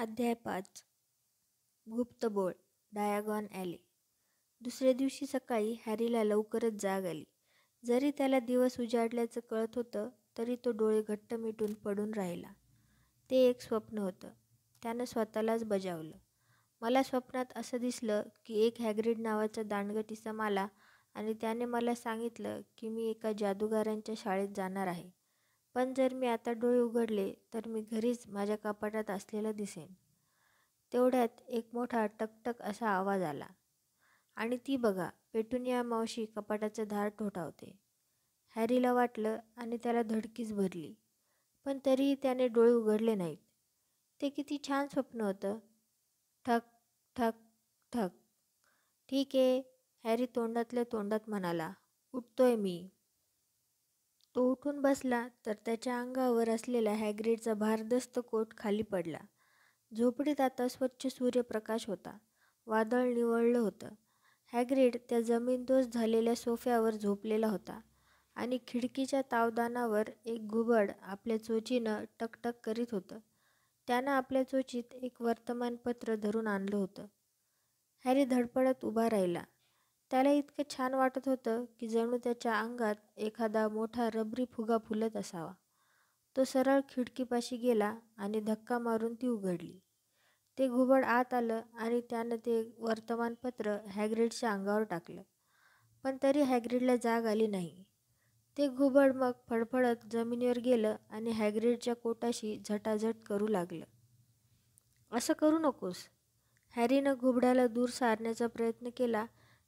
अध्याय पाच बोळ डायागॉन ॲले दुसऱ्या दिवशी सकाळी हॅरीला लवकरच जाग आली जरी त्याला दिवस उजाडल्याचं कळत होतं तरी तो डोळे घट्ट मिटून पडून राहिला ते एक स्वप्न होतं त्यानं स्वतःलाच बजावलं मला स्वप्नात असं दिसलं की एक हॅग्रिड नावाचा दांडगटीचा माला आणि त्याने मला सांगितलं की मी एका जादूगारांच्या शाळेत जाणार आहे पण जर मी आता डोळे उघडले तर मी घरीच माझ्या कपाटात असलेलं दिसेन तेवढ्यात एक मोठा टकटक असा आवाज आला आणि ती बघा पेटुनिया मावशी कपाटाचं धार ठोठावते हॅरीला वाटलं आणि त्याला धडकीच भरली पण तरीही त्याने डोळे उघडले नाहीत ते किती छान स्वप्न होतं ठक ठक ठक ठीक आहे हॅरी तोंडातल्या तोंडात म्हणाला उठतोय मी तो उठून बसला तर त्याच्या अंगावर असलेला हॅग्रिडचा भारदस्त कोट खाली पडला झोपडीत आता स्वच्छ सूर्यप्रकाश होता वादळ निवळलं होतं हॅग्रिड त्या जमीनदोस झालेल्या सोफ्यावर झोपलेला होता आणि खिडकीच्या तावदानावर एक घुबड आपल्या चोचीनं टकटक करीत होतं त्यानं आपल्या चोचीत एक वर्तमानपत्र धरून आणलं होतं हॅरी धडपडत उभा राहिला त्याला इतकं छान वाटत होतं की जणू त्याच्या अंगात एखादा मोठा रबरी फुगा फुलत असावा तो सरळ खिडकीपाशी गेला आणि धक्का मारून ती उघडली ते घुबड आत आलं आणि त्यानं ते वर्तमानपत्र हॅग्रिडच्या अंगावर टाकलं पण तरी हॅग्रिडला जाग आली नाही ते घुबड मग फडफडत जमिनीवर गेलं आणि हॅग्रिडच्या कोटाशी झटाझट करू लागलं असं करू नकोस हॅरीनं घुबडाला दूर सारण्याचा प्रयत्न केला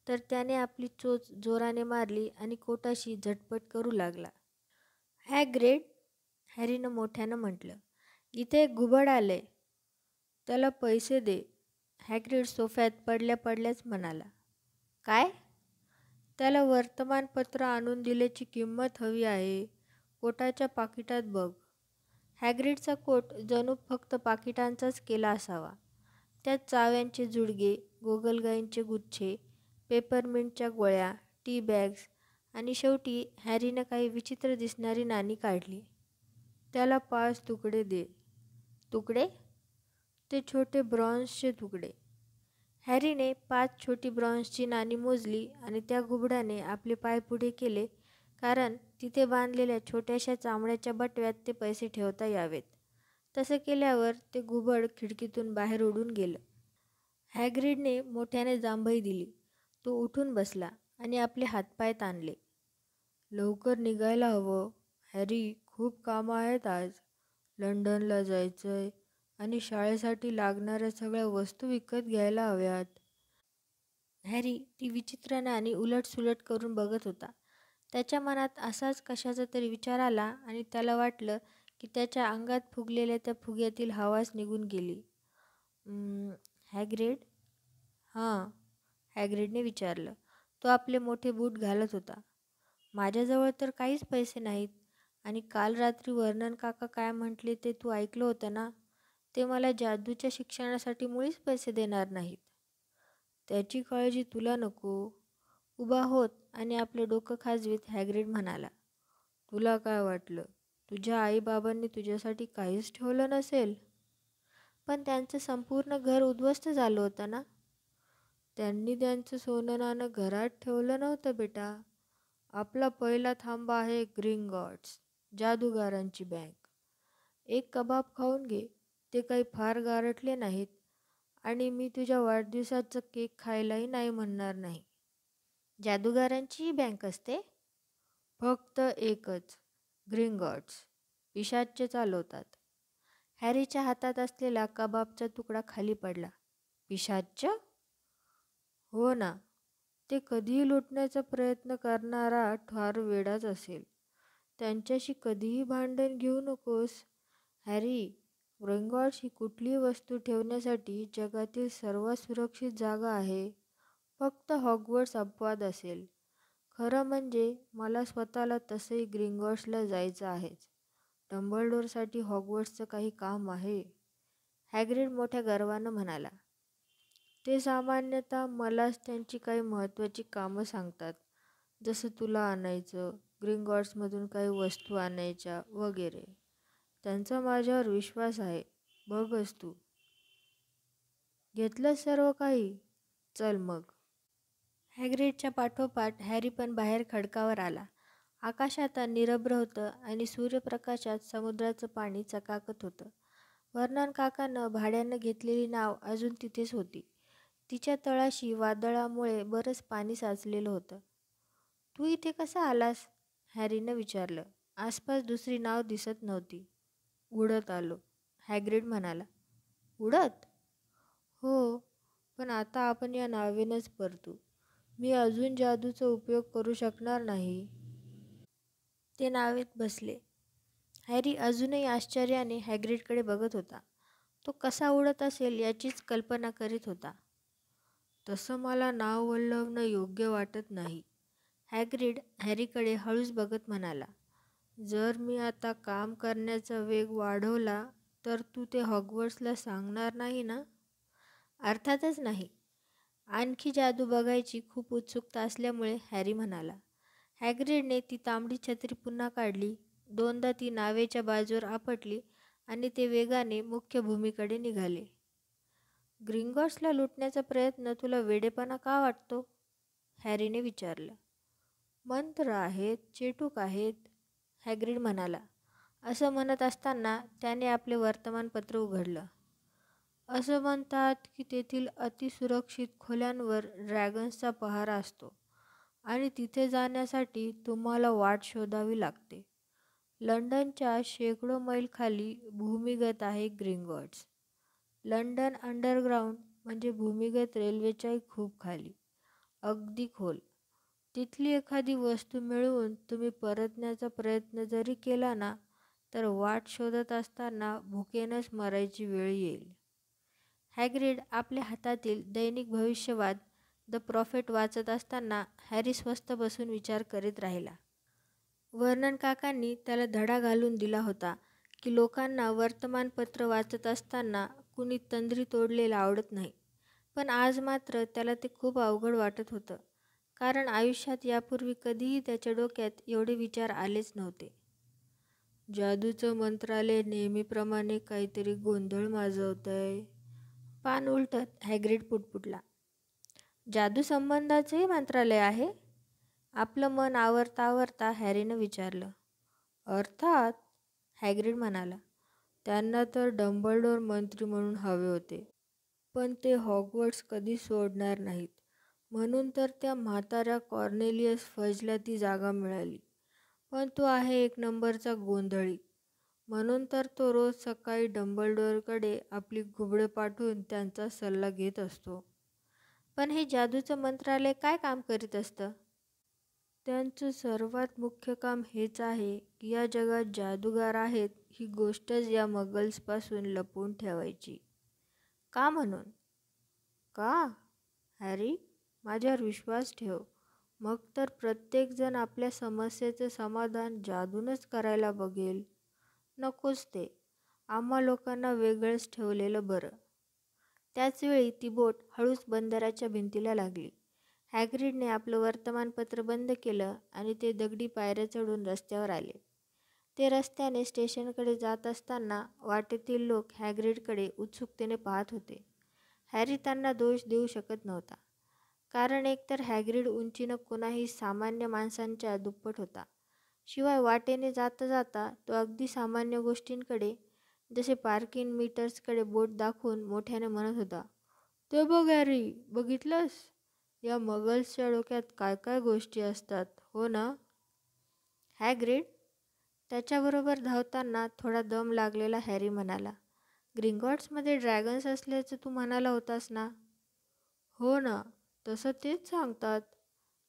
तर त्याने आपली चोच जोराने मारली आणि कोटाशी झटपट करू लागला हॅ ग्रेट हॅरीनं मोठ्यानं म्हटलं इथे एक घुबड आलंय त्याला पैसे दे हॅग्रीड सोफ्यात पडल्या पडल्याच म्हणाला काय त्याला वर्तमानपत्र आणून दिल्याची किंमत हवी आहे कोटाच्या पाकिटात बघ हॅग्रीडचा कोट जणू फक्त पाकिटांचाच केला असावा त्यात चाव्यांचे जुडगे गोगलगाईंचे गुच्छे पेपरमिंटच्या गोळ्या टी बॅग्स आणि शेवटी हॅरीनं काही विचित्र दिसणारी नाणी काढली त्याला पाच तुकडे दे तुकडे ते छोटे ब्रॉन्झचे तुकडे हॅरीने पाच छोटी ब्रॉन्झची नाणी मोजली आणि त्या घुबड्याने आपले पाय पुढे केले कारण तिथे बांधलेल्या छोट्याशा चांबड्याच्या बटव्यात ते पैसे ठेवता यावेत तसं केल्यावर ते घुबड खिडकीतून बाहेर उडून गेलं हॅग्रिडने मोठ्याने जांभई दिली तो उठून बसला आणि आपले हातपाय ताणले लवकर निघायला हवं हॅरी खूप कामं आहेत आज लंडनला जायचं आहे आणि शाळेसाठी लागणाऱ्या सगळ्या वस्तू विकत घ्यायला हव्यात हॅरी ती विचित्र आणि उलटसुलट करून बघत होता त्याच्या मनात असाच कशाचा तरी विचार आला आणि त्याला वाटलं की त्याच्या अंगात फुगलेल्या त्या फुग्यातील हवास निघून गेली हॅग्रेड हां हॅग्रिडने विचारलं तो आपले मोठे बूट घालत होता माझ्याजवळ तर काहीच पैसे नाहीत आणि काल रात्री वर्णन काका काय म्हटले ते तू ऐकलं होतं ना ते मला जादूच्या शिक्षणासाठी मुळीच पैसे देणार नाहीत त्याची काळजी तुला नको उभा होत आणि आपलं डोकं खाजवीत हॅग्रिड म्हणाला तुला काय वाटलं तुझ्या आईबाबांनी तुझ्यासाठी काहीच ठेवलं नसेल पण त्यांचं संपूर्ण घर उद्ध्वस्त झालं होतं ना त्यांनी त्यांचं सोनं नाणं घरात ठेवलं नव्हतं बेटा आपला पहिला थांबा आहे ग्रीन गॉड्स जादूगारांची बँक एक कबाब खाऊन घे ते काही फार गारटले नाहीत आणि मी तुझ्या वाढदिवसाचं केक खायलाही नाही म्हणणार नाही जादूगारांचीही बँक असते फक्त एकच ग्रीन गॉड्स पिशाच्चे चालवतात हॅरीच्या हातात असलेला कबाबचा तुकडा खाली पडला पिशाच्च हो ना ते कधीही लुटण्याचा प्रयत्न करणारा ठार वेडाच असेल त्यांच्याशी कधीही भांडण घेऊ नकोस हॅरी रेंगॉड्स ही कुठलीही वस्तू ठेवण्यासाठी जगातील सर्वात सुरक्षित जागा आहे फक्त हॉगवर्ड्स अपवाद असेल खरं म्हणजे मला स्वतःला तसंही ग्रिंगॉड्सला जायचं आहेच डंबलडोरसाठी हॉगवर्ड्सचं काही काम आहे हॅग्रिड मोठ्या गर्वानं म्हणाला ते सामान्यतः मलाच त्यांची काही महत्त्वाची कामं सांगतात जसं तुला आणायचं गॉड्समधून काही वस्तू आणायच्या वगैरे त्यांचा माझ्यावर विश्वास आहे बघच तू घेतलं सर्व काही चल मग हॅग्रेडच्या पाठोपाठ हॅरी पण बाहेर खडकावर आला आकाश आता निरभ्र होतं आणि सूर्यप्रकाशात समुद्राचं पाणी चकाकत होतं वर्णन काकानं भाड्यानं घेतलेली नाव अजून तिथेच होती तिच्या तळाशी वादळामुळे बरंच पाणी साचलेलं होतं तू इथे कसा आलास हॅरीनं विचारलं आसपास दुसरी नाव दिसत नव्हती उडत आलो हॅग्रिड म्हणाला उडत हो पण आता आपण या नावेनच परतू मी अजून जादूचा उपयोग करू शकणार नाही ते नावेत बसले हॅरी अजूनही आश्चर्याने हॅग्रिडकडे बघत होता तो कसा उडत असेल याचीच कल्पना करीत होता तसं मला नाव वल्लवणं योग्य वाटत नाही हॅग्रिड हॅरीकडे हळूच बघत म्हणाला जर मी आता काम करण्याचा वेग वाढवला तर तू ते हॉगवर्ड्सला सांगणार नाही ना अर्थातच नाही आणखी जादू बघायची खूप उत्सुकता असल्यामुळे हॅरी म्हणाला हॅग्रिडने ती तांबडी छत्री पुन्हा काढली दोनदा ती नावेच्या बाजूवर आपटली आणि ते वेगाने मुख्य भूमीकडे निघाले ग्रिंगॉर्सला लुटण्याचा प्रयत्न तुला वेडेपणा का वाटतो हॅरीने विचारलं मंत्र आहेत चेटूक आहेत हॅग्रीड म्हणाला असं म्हणत असताना त्याने आपले वर्तमानपत्र उघडलं असं म्हणतात की तेथील अतिसुरक्षित खोल्यांवर ड्रॅगन्सचा पहारा असतो आणि तिथे जाण्यासाठी तुम्हाला वाट शोधावी लागते लंडनच्या शेकडो मैलखाली खाली भूमिगत आहे ग्रिंगॉट्स लंडन अंडरग्राउंड म्हणजे भूमिगत रेल्वेच्याही खूप खाली अगदी खोल तिथली एखादी वस्तू मिळवून तुम्ही परतण्याचा प्रयत्न जरी केला ना तर वाट शोधत असताना भुकेनच मरायची वेळ येईल हॅग्रिड आपल्या हातातील दैनिक भविष्यवाद द प्रॉफिट वाचत असताना हॅरी स्वस्त बसून विचार करीत राहिला वर्णन काकांनी त्याला धडा घालून दिला होता की लोकांना वर्तमानपत्र वाचत असताना कुणी तंद्री तोडलेला आवडत नाही पण आज मात्र त्याला ते खूप अवघड वाटत होतं कारण आयुष्यात यापूर्वी कधीही त्याच्या डोक्यात एवढे विचार आलेच नव्हते जादूचं मंत्रालय नेहमीप्रमाणे काहीतरी गोंधळ माजवत आहे पान उलटत हॅग्रिड पुटपुटला जादू संबंधाचंही मंत्रालय आहे आपलं मन आवरता आवरता हॅरीनं विचारलं अर्थात हॅग्रिड म्हणाला त्यांना तर डंबलडोर मंत्री म्हणून हवे होते पण ते हॉगवर्ड्स कधी सोडणार नाहीत म्हणून तर त्या म्हाताऱ्या कॉर्नेलियस फजला ती जागा मिळाली पण तो आहे एक नंबरचा गोंधळी म्हणून तर तो रोज सकाळी डंबलडोरकडे आपली घुबडे पाठवून त्यांचा सल्ला घेत असतो पण हे जादूचं मंत्रालय काय काम करीत असतं त्यांचं सर्वात मुख्य काम हेच आहे की या जगात जादूगार आहेत ही गोष्टच या मगल्सपासून लपवून ठेवायची का म्हणून का हॅरी माझ्यावर विश्वास ठेव मग तर प्रत्येकजण आपल्या समस्येचं समाधान जादूनच करायला बघेल नकोच ते आम्हा लोकांना वेगळंच ठेवलेलं बरं त्याचवेळी ती बोट हळूच बंदराच्या भिंतीला लागली हॅग्रिडने आपलं वर्तमानपत्र बंद केलं आणि ते दगडी पायऱ्या चढून रस्त्यावर आले ते रस्त्याने स्टेशनकडे जात असताना वाटेतील लोक हॅग्रिडकडे उत्सुकतेने पाहत होते हॅरी त्यांना दोष देऊ शकत नव्हता कारण एकतर हॅग्रिड उंचीनं कोणाही सामान्य माणसांच्या दुप्पट होता शिवाय वाटेने जाता जाता तो अगदी सामान्य गोष्टींकडे जसे पार्किंग मीटर्सकडे बोट दाखवून मोठ्याने म्हणत होता तो बघ हॅरी बघितलंस या मगल्सच्या डोक्यात काय काय गोष्टी असतात हो ना हॅग्रिड त्याच्याबरोबर धावताना थोडा दम लागलेला हॅरी म्हणाला ग्रिंगॉट्समध्ये ड्रॅगन्स असल्याचं तू म्हणाला होतास ना हो ना तसं तेच सांगतात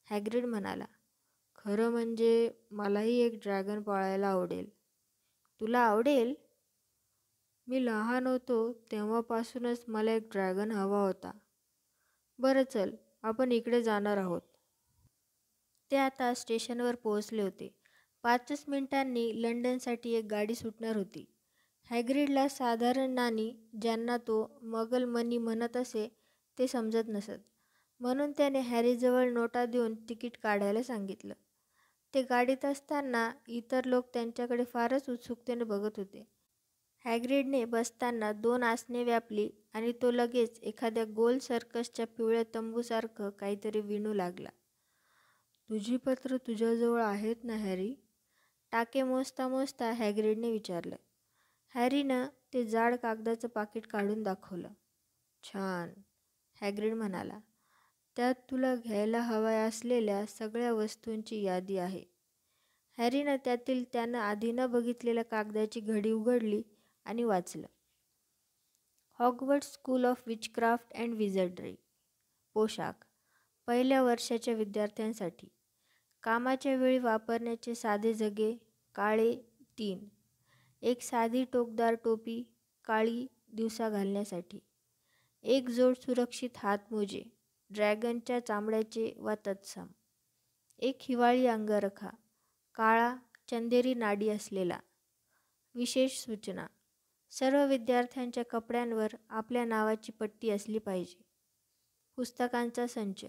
हॅग्रिड म्हणाला खरं म्हणजे मलाही एक ड्रॅगन पाळायला आवडेल तुला आवडेल मी लहान होतो तेव्हापासूनच मला एक ड्रॅगन हवा होता बरं चल आपण इकडे जाणार आहोत ते आता स्टेशनवर पोहोचले होते पाचच मिनिटांनी लंडनसाठी एक गाडी सुटणार होती हॅग्रिडला साधारण नाणी ज्यांना तो मगल मनी म्हणत असे ते समजत नसत म्हणून त्याने हॅरीजवळ नोटा देऊन तिकीट काढायला सांगितलं ते गाडीत असताना इतर लोक त्यांच्याकडे फारच उत्सुकतेने बघत होते हॅग्रिडने बसताना दोन आसने व्यापली आणि तो लगेच एखाद्या गोल सर्कसच्या पिवळ्या तंबूसारखं काहीतरी विणू लागला तुझी पत्र तुझ्याजवळ आहेत ना हॅरी टाके मोजता मोजता हॅग्रिडने विचारलं हॅरीनं ते जाड कागदाचं पाकिट काढून दाखवलं छान हॅग्रिड म्हणाला त्यात तुला घ्यायला हव्या असलेल्या सगळ्या वस्तूंची यादी आहे हॅरीनं त्यातील त्यानं आधी न बघितलेल्या कागदाची घडी उघडली आणि वाचलं Hogwarts School of Witchcraft and Wizardry पोशाख पहिल्या वर्षाच्या विद्यार्थ्यांसाठी कामाच्या वेळी वापरण्याचे साधे जगे काळे तीन एक साधी टोकदार टोपी काळी दिवसा घालण्यासाठी एक जोड सुरक्षित हातमोजे ड्रॅगनच्या चामड्याचे वा तत्सम एक हिवाळी अंगरखा काळा चंदेरी नाडी असलेला विशेष सूचना सर्व विद्यार्थ्यांच्या कपड्यांवर आपल्या नावाची पट्टी असली पाहिजे पुस्तकांचा संच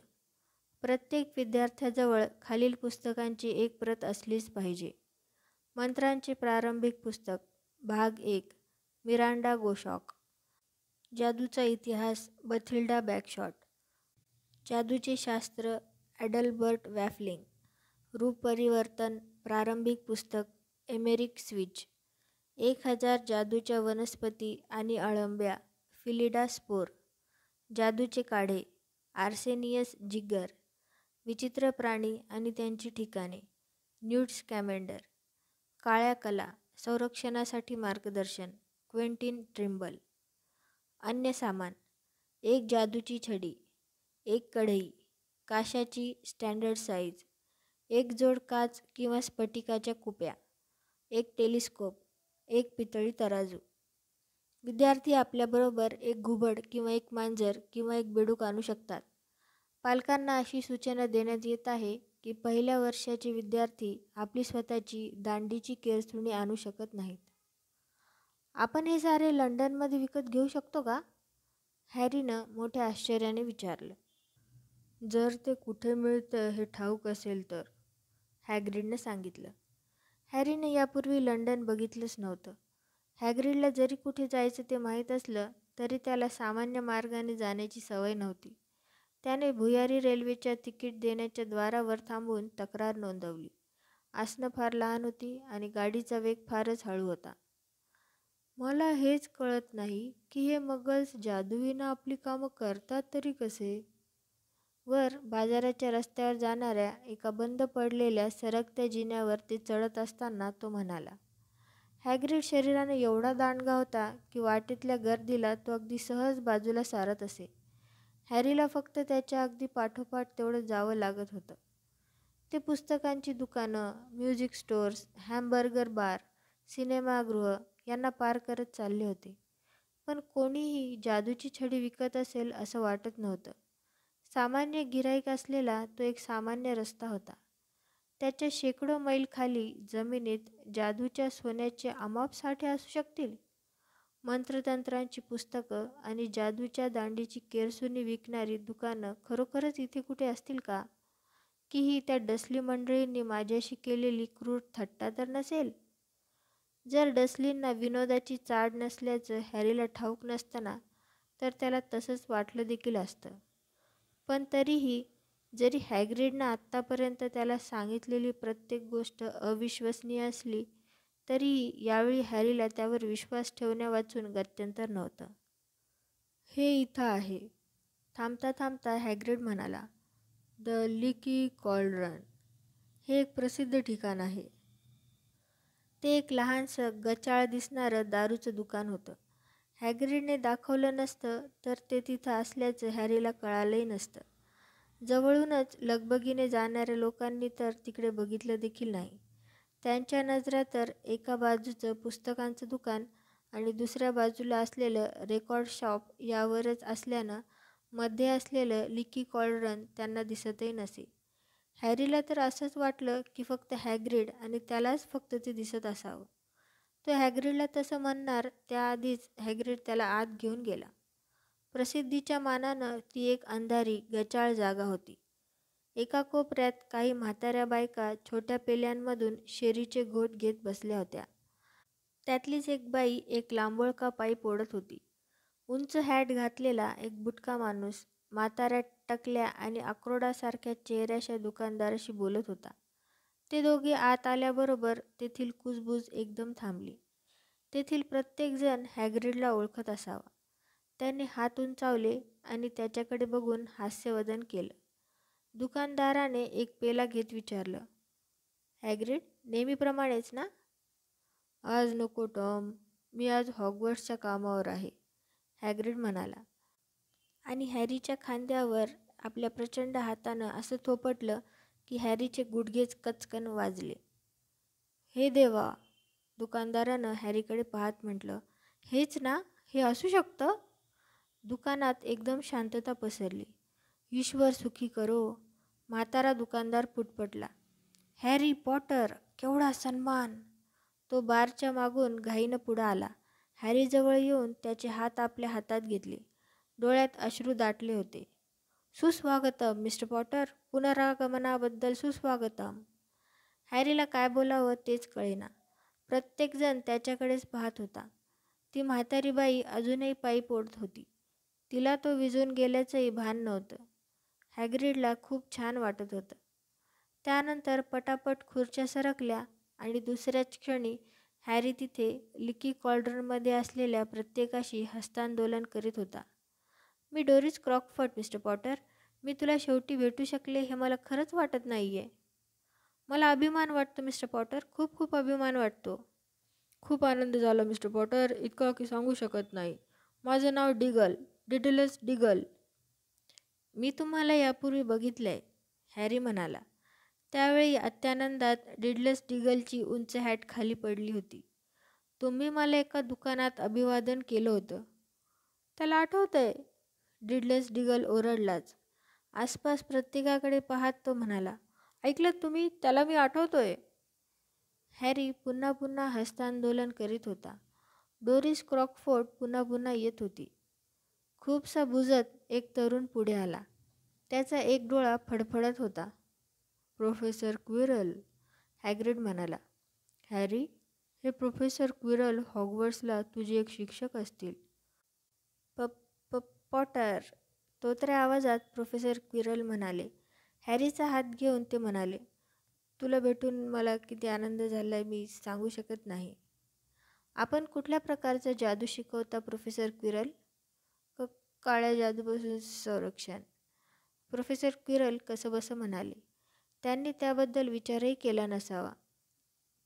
प्रत्येक विद्यार्थ्याजवळ खालील पुस्तकांची एक प्रत असलीच पाहिजे मंत्रांचे प्रारंभिक पुस्तक भाग एक मिरांडा गोशॉक जादूचा इतिहास बथिल्डा बॅकशॉट जादूचे शास्त्र ॲडलबर्ट वॅफलिंग रूपपरिवर्तन प्रारंभिक पुस्तक एमेरिक स्विच एक हजार जादूच्या वनस्पती आणि अळंब्या फिलिडा स्पोर जादूचे काढे आर्सेनियस जिगर विचित्र प्राणी आणि त्यांची ठिकाणे न्यूट स्कॅमेंडर काळ्या कला संरक्षणासाठी मार्गदर्शन क्वेंटिन ट्रिम्बल अन्य सामान एक जादूची छडी एक कढई काशाची स्टँडर्ड साईज एक जोड काच किंवा स्फटिकाच्या कुप्या एक टेलिस्कोप एक पितळी तराजू विद्यार्थी आपल्याबरोबर एक घुबड किंवा एक मांजर किंवा एक बेडूक आणू शकतात पालकांना अशी सूचना देण्यात येत आहे की पहिल्या वर्षाचे विद्यार्थी आपली स्वतःची दांडीची केरसुणी आणू शकत नाहीत आपण हे सारे लंडनमध्ये विकत घेऊ शकतो का हॅरीनं मोठ्या आश्चर्याने विचारलं जर ते कुठे मिळतं हे ठाऊक असेल तर हॅग्रीडनं सांगितलं हॅरीनं यापूर्वी लंडन बघितलंच नव्हतं हॅग्रिडला जरी कुठे जायचं ते माहीत असलं तरी त्याला सामान्य मार्गाने जाण्याची सवय नव्हती त्याने भुयारी रेल्वेच्या तिकीट देण्याच्या द्वारावर थांबून तक्रार नोंदवली आसनं फार लहान होती आणि गाडीचा वेग फारच हळू होता मला हेच कळत नाही की हे मगल्स जादूविना आपली कामं करतात तरी कसे वर बाजाराच्या रस्त्यावर जाणाऱ्या एका बंद पडलेल्या सरकत्या जिन्यावर ते चढत असताना तो म्हणाला हॅग्रिड शरीराने एवढा दांडगा होता की वाटेतल्या गर्दीला तो अगदी सहज बाजूला सारत असे हॅरीला फक्त त्याच्या अगदी पाठोपाठ तेवढं जावं लागत होतं ते पुस्तकांची दुकानं म्युझिक स्टोअर्स हॅमबर्गर बार सिनेमागृह यांना पार करत चालले होते पण कोणीही जादूची छडी विकत असेल असं वाटत नव्हतं सामान्य गिराईक असलेला तो एक सामान्य रस्ता होता त्याच्या शेकडो मैल खाली जमिनीत जादूच्या सोन्याचे अमाप साठे असू शकतील मंत्रतंत्रांची पुस्तकं आणि जादूच्या दांडीची केरसुनी विकणारी दुकानं खरोखरच इथे कुठे असतील का की ही त्या डसली मंडळींनी माझ्याशी केलेली क्रूर थट्टा तर नसेल जर डसलींना विनोदाची चाड नसल्याचं हॅरीला ठाऊक नसताना तर त्याला तसंच वाटलं देखील असतं पण तरीही जरी हॅग्रिडनं आत्तापर्यंत त्याला सांगितलेली प्रत्येक गोष्ट अविश्वसनीय असली तरी यावेळी हॅरीला त्यावर विश्वास ठेवण्या वाचून गत्यंतर नव्हतं हे इथं आहे थांबता थांबता हॅग्रेड म्हणाला द लिकी कॉल्ड्रन हे एक प्रसिद्ध ठिकाण आहे ते एक लहानसं गचाळ दिसणारं दारूचं दुकान होतं हॅग्रिडने दाखवलं नसतं तर ते तिथं असल्याचं हॅरीला कळालंही नसतं जवळूनच लगबगीने जाणाऱ्या लोकांनी तर तिकडे बघितलं देखील नाही त्यांच्या नजरा तर एका बाजूचं पुस्तकांचं दुकान आणि दुसऱ्या बाजूला असलेलं रेकॉर्ड शॉप यावरच असल्यानं मध्ये असलेलं लिकी कॉलरन त्यांना दिसतही नसे हॅरीला तर असंच वाटलं की फक्त हॅग्रिड आणि त्यालाच फक्त ते दिसत असावं तो हॅग्रिडला तसं म्हणणार त्याआधीच हॅग्रिड त्याला आत घेऊन गेला प्रसिद्धीच्या मानानं ती एक अंधारी गचाळ जागा होती एका कोपऱ्यात काही म्हाताऱ्या बायका छोट्या पेल्यांमधून शेरीचे घोट घेत बसल्या होत्या त्यातलीच एक बाई एक लांबोळका पायी ओढत होती उंच हॅट घातलेला एक बुटका माणूस म्हाताऱ्या टकल्या आणि अक्रोडासारख्या चेहऱ्याच्या दुकानदाराशी बोलत होता ते दोघे आत आल्याबरोबर तेथील कुजबूज एकदम थांबली तेथील प्रत्येकजण हॅग्रिडला ओळखत असावा त्याने हात उंचावले आणि त्याच्याकडे बघून हास्यवदन केलं दुकानदाराने एक पेला घेत विचारलं हॅग्रिड नेहमीप्रमाणेच ना आज नको टॉम मी आज हॉगवर्ड्सच्या कामावर आहे हॅग्रिड म्हणाला आणि हॅरीच्या खांद्यावर आपल्या प्रचंड हातानं असं थोपटलं की हॅरीचे गुडघेच कचकन वाजले हे देवा दुकानदारानं हॅरीकडे पाहत म्हटलं हेच ना हे असू शकतं दुकानात एकदम शांतता पसरली ईश्वर सुखी करो म्हातारा दुकानदार फुटपटला हॅरी पॉटर केवढा सन्मान तो बारच्या मागून घाईनं पुढं आला हॅरीजवळ येऊन त्याचे हात आपल्या हातात घेतले डोळ्यात अश्रू दाटले होते सुस्वागतम मिस्टर पॉटर पुनरागमनाबद्दल सुस्वागतम हॅरीला काय बोलावं तेच कळेना प्रत्येकजण त्याच्याकडेच पाहत होता ती म्हातारी बाई अजूनही पायी पोडत होती तिला तो विजून गेल्याचंही भान नव्हतं हॅग्रीडला खूप छान वाटत होतं त्यानंतर पटापट खुर्च्या सरकल्या आणि दुसऱ्याच क्षणी हॅरी तिथे लिकी कॉल्ड्रनमध्ये असलेल्या प्रत्येकाशी हस्तांदोलन करीत होता मी डोरीज क्रॉकफर्ट मिस्टर पॉटर मी तुला शेवटी भेटू शकले हे मला खरंच वाटत नाही आहे मला अभिमान वाटतो मिस्टर पॉटर खूप खूप अभिमान वाटतो खूप आनंद झाला मिस्टर पॉटर इतका की सांगू शकत नाही माझं नाव डिगल डिटेलस डिगल मी तुम्हाला यापूर्वी बघितलं आहे हॅरी म्हणाला त्यावेळी अत्यानंदात डिडलस डिगलची उंच हॅट खाली पडली होती तुम्ही मला एका दुकानात अभिवादन केलं होतं त्याला आठवतं आहे डिडलस डिगल ओरडलाच आसपास प्रत्येकाकडे पाहत तो म्हणाला ऐकलं तुम्ही त्याला मी आठवतोय हॅरी पुन्हा पुन्हा हस्तांदोलन करीत होता डोरिस क्रॉकफोर्ड पुन्हा पुन्हा येत होती खूपसा बुजत एक तरुण पुढे आला त्याचा एक डोळा फडफडत होता प्रोफेसर क्विरल हॅग्रिड म्हणाला हॅरी हे प्रोफेसर क्विरल हॉगवर्ड्सला तुझे एक शिक्षक असतील प प पॉटर तोत्र्या आवाजात प्रोफेसर क्विरल म्हणाले हॅरीचा हात घेऊन ते म्हणाले तुला भेटून मला किती आनंद झाला आहे मी सांगू शकत नाही आपण कुठल्या प्रकारचा जादू शिकवता प्रोफेसर क्विरल काळ्या जादूपासून संरक्षण प्रोफेसर क्विरल कसंबसं म्हणाले त्यांनी त्याबद्दल विचारही केला नसावा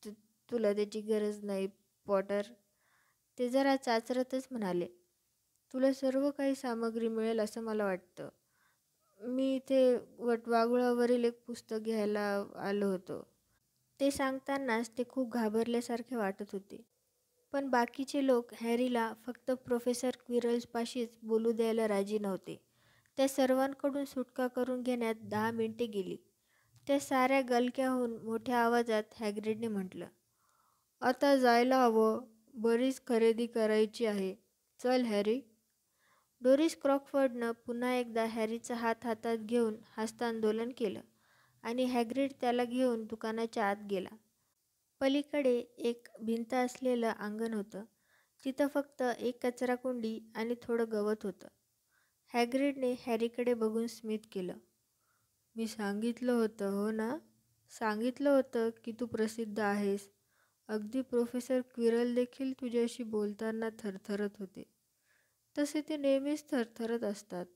तु तुला त्याची गरज नाही पॉटर ते जरा चाचरतच म्हणाले तुला सर्व काही सामग्री मिळेल असं मला वाटतं मी इथे वट वागुळावरील एक पुस्तक घ्यायला आलो होतो ते सांगतानाच ते खूप घाबरल्यासारखे वाटत होते पण बाकीचे लोक हॅरीला फक्त प्रोफेसर क्विरल्सपाशीच बोलू द्यायला राजी नव्हते त्या सर्वांकडून सुटका करून घेण्यात दहा मिनिटे गेली त्या साऱ्या गलक्याहून मोठ्या आवाजात हॅग्रिडने म्हटलं आता जायला हवं बरीच खरेदी करायची आहे चल हॅरी डोरिस क्रॉकफर्डनं पुन्हा एकदा हॅरीचा हात हातात घेऊन हस्तांदोलन केलं आणि हॅग्रिड त्याला घेऊन दुकानाच्या आत गेला पलीकडे एक भिंत असलेलं अंगण होतं तिथं फक्त एक कचराकुंडी आणि थोडं गवत होतं हॅग्रिडने हॅरीकडे बघून स्मित केलं मी सांगितलं होतं हो ना सांगितलं होतं की तू प्रसिद्ध आहेस अगदी प्रोफेसर क्विरल देखील तुझ्याशी बोलताना थरथरत होते तसे ते नेहमीच थरथरत असतात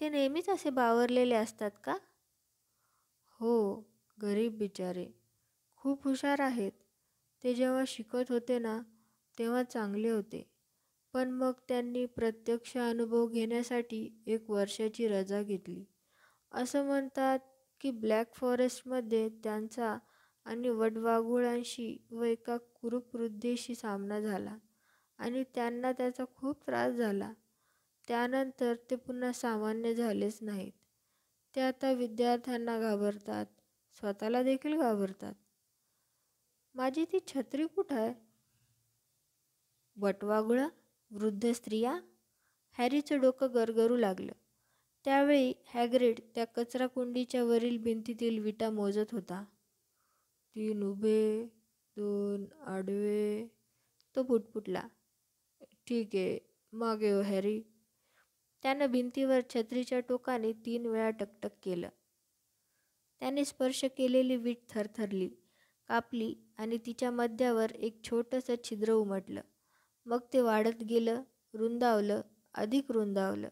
ते नेहमीच असे बावरलेले असतात का हो गरीब बिचारे खूप हुशार आहेत ते जेव्हा शिकत होते ना तेव्हा चांगले होते पण मग त्यांनी प्रत्यक्ष अनुभव घेण्यासाठी एक वर्षाची रजा घेतली असं म्हणतात की ब्लॅक फॉरेस्टमध्ये त्यांचा आणि वटवाघुळांशी व एका कुरूप सामना झाला आणि त्यांना त्याचा खूप त्रास झाला त्यानंतर ते पुन्हा सामान्य झालेच नाहीत ते आता विद्यार्थ्यांना घाबरतात स्वतःला देखील घाबरतात माझी ती छत्री कुठं आहे वटवाघुळा वृद्ध स्त्रिया हॅरीचं डोकं गरगरू लागलं त्यावेळी हॅग्रेड त्या कचराकुंडीच्या वरील भिंतीतील विटा मोजत होता तीन उभे दोन आडवे तो पुटपुटला ठीक आहे मागे ओ हॅरी त्यानं भिंतीवर छत्रीच्या टोकाने तीन वेळा टकटक केलं त्याने स्पर्श केलेली विट थरथरली कापली आणि तिच्या मध्यावर एक छोटंसं छिद्र उमटलं मग ते वाढत गेलं रुंदावलं अधिक रुंदावलं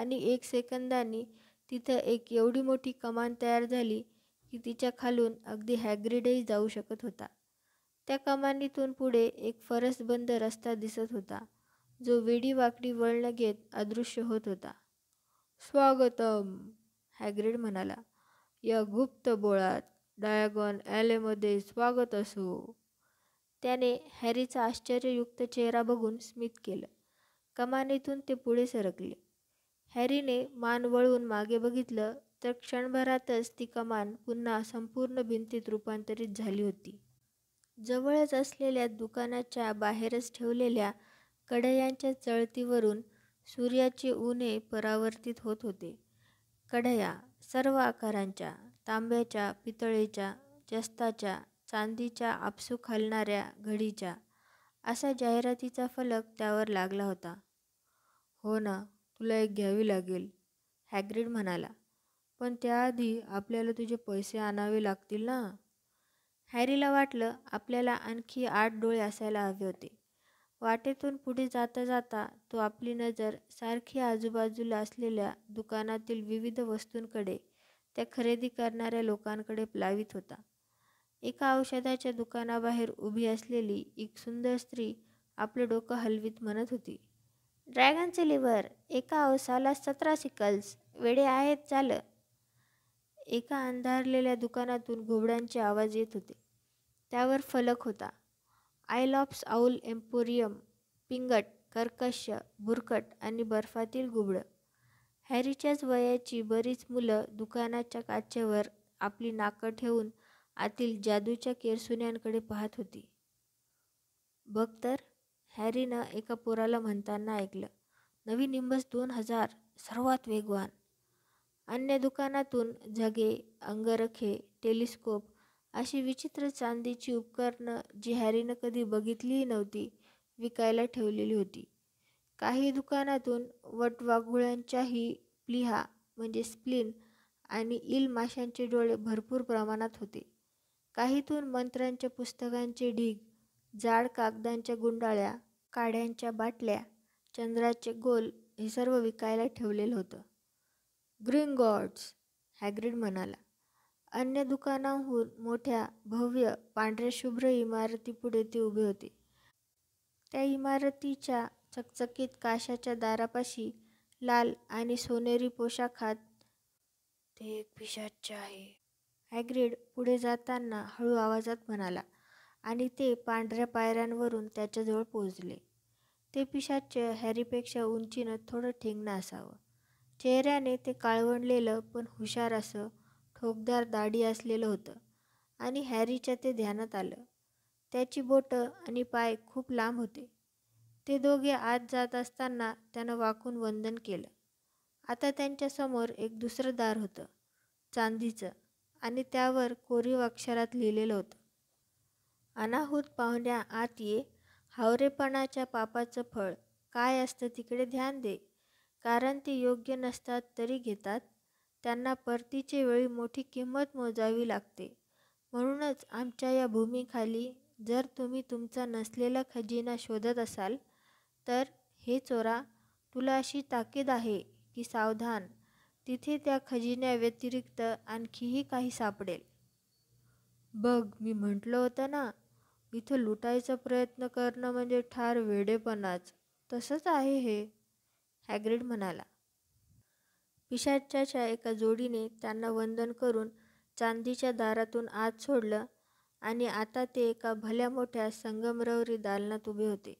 आणि एक सेकंदानी तिथं एक एवढी मोठी कमान तयार झाली की तिच्या खालून अगदी हॅग्रिडही जाऊ शकत होता त्या कमानीतून पुढे एक फरसबंद रस्ता दिसत होता जो वेडी वाकडी वळण घेत अदृश्य होत होता स्वागतम हॅग्रिड म्हणाला या गुप्त बोळात डायगॉन ॲलेमध्ये स्वागत असो त्याने हॅरीचा आश्चर्ययुक्त चेहरा बघून स्मित केलं कमानीतून ते पुढे सरकले हॅरीने मान वळून मागे बघितलं तर क्षणभरातच ती कमान पुन्हा संपूर्ण भिंतीत रूपांतरित झाली होती जवळच असलेल्या दुकानाच्या बाहेरच ठेवलेल्या कढयांच्या चळतीवरून सूर्याचे उन्हे परावर्तित होत होते कढया सर्व आकारांच्या तांब्याच्या पितळेच्या जस्ताच्या चांदीच्या आपसू खालणाऱ्या घडीच्या असा जाहिरातीचा फलक त्यावर लागला होता हो ना तुला एक घ्यावी लागेल हॅग्रिड म्हणाला पण त्याआधी आपल्याला तुझे पैसे आणावे लागतील ना हॅरीला वाटलं आपल्याला आणखी आठ डोळे असायला हवे होते वाटेतून पुढे जाता जाता तो आपली नजर सारखी आजूबाजूला असलेल्या दुकानातील विविध वस्तूंकडे त्या खरेदी करणाऱ्या लोकांकडे प्लावित होता एका औषधाच्या दुकानाबाहेर उभी असलेली एक सुंदर स्त्री आपलं डोकं हलवीत म्हणत होती ड्रॅगनचे लिव्हर एका औसाला सतरा सिकल्स वेडे आहेत झालं एका अंधारलेल्या दुकानातून घोबड्यांचे आवाज येत होते त्यावर फलक होता आयलॉप्स आऊल एम्पोरियम पिंगट कर्कश बुरकट आणि बर्फातील घुबडं हॅरीच्याच वयाची बरीच मुलं दुकानाच्या काचेवर आपली नाकं ठेवून आतील जादूच्या केरसुन्यांकडे पाहत होती बघ तर हॅरीनं एका पोराला म्हणताना ऐकलं नवी निंबस दोन हजार सर्वात वेगवान अन्य दुकानातून झगे अंगरखे टेलिस्कोप अशी विचित्र चांदीची उपकरणं जी हॅरीनं कधी बघितलीही नव्हती विकायला ठेवलेली होती काही दुकानातून वटवाघुळ्यांच्याही प्लिहा म्हणजे स्प्लिन आणि इल माशांचे डोळे भरपूर प्रमाणात होते काहीतून मंत्रांच्या पुस्तकांचे ढीग जाड कागदांच्या गुंडाळ्या काड्यांच्या बाटल्या चंद्राचे गोल हे सर्व विकायला ठेवलेलं होतं ग्रीन गॉड्स हॅग्रिड म्हणाला अन्य दुकानाहून मोठ्या भव्य पांढऱ्या शुभ्र इमारतीपुढे ती उभे होते त्या इमारतीच्या चकचकीत काशाच्या दारापाशी लाल आणि सोनेरी पोशाखात ते एक पिशाच्च आहे हॅग्रीड पुढे जाताना हळू आवाजात म्हणाला आणि ते पांढऱ्या पायऱ्यांवरून त्याच्याजवळ पोचले ते पिशाच हॅरीपेक्षा उंचीनं थोडं ठेंगणं असावं चेहऱ्याने ते काळवणलेलं पण हुशार असं ठोकदार दाढी असलेलं होतं आणि हॅरीच्या ते ध्यानात आलं त्याची बोटं आणि पाय खूप लांब होते ते दोघे आत जात असताना त्यानं वाकून वंदन केलं आता त्यांच्यासमोर एक दुसरं दार होतं चांदीचं आणि त्यावर कोरीव अक्षरात लिहिलेलं होतं अनाहूत पाहुण्या आत ये हावरेपणाच्या पापाचं फळ काय असतं तिकडे ध्यान दे कारण ते योग्य नसतात तरी घेतात त्यांना परतीचे वेळी मोठी किंमत मोजावी लागते म्हणूनच आमच्या या भूमीखाली जर तुम्ही तुमचा नसलेला खजिना शोधत असाल तर हे चोरा तुला अशी ताकीद आहे की सावधान तिथे त्या खजिन्याव्यतिरिक्त आणखीही काही सापडेल बघ मी म्हटलं होतं ना इथं लुटायचा प्रयत्न करणं म्हणजे ठार वेडेपणाच तसंच आहे हे हॅग्रेड म्हणाला पिशाच्याच्या एका जोडीने त्यांना वंदन करून चांदीच्या दारातून आत सोडलं आणि आता ते एका भल्या मोठ्या संगमरवरी दालनात उभे होते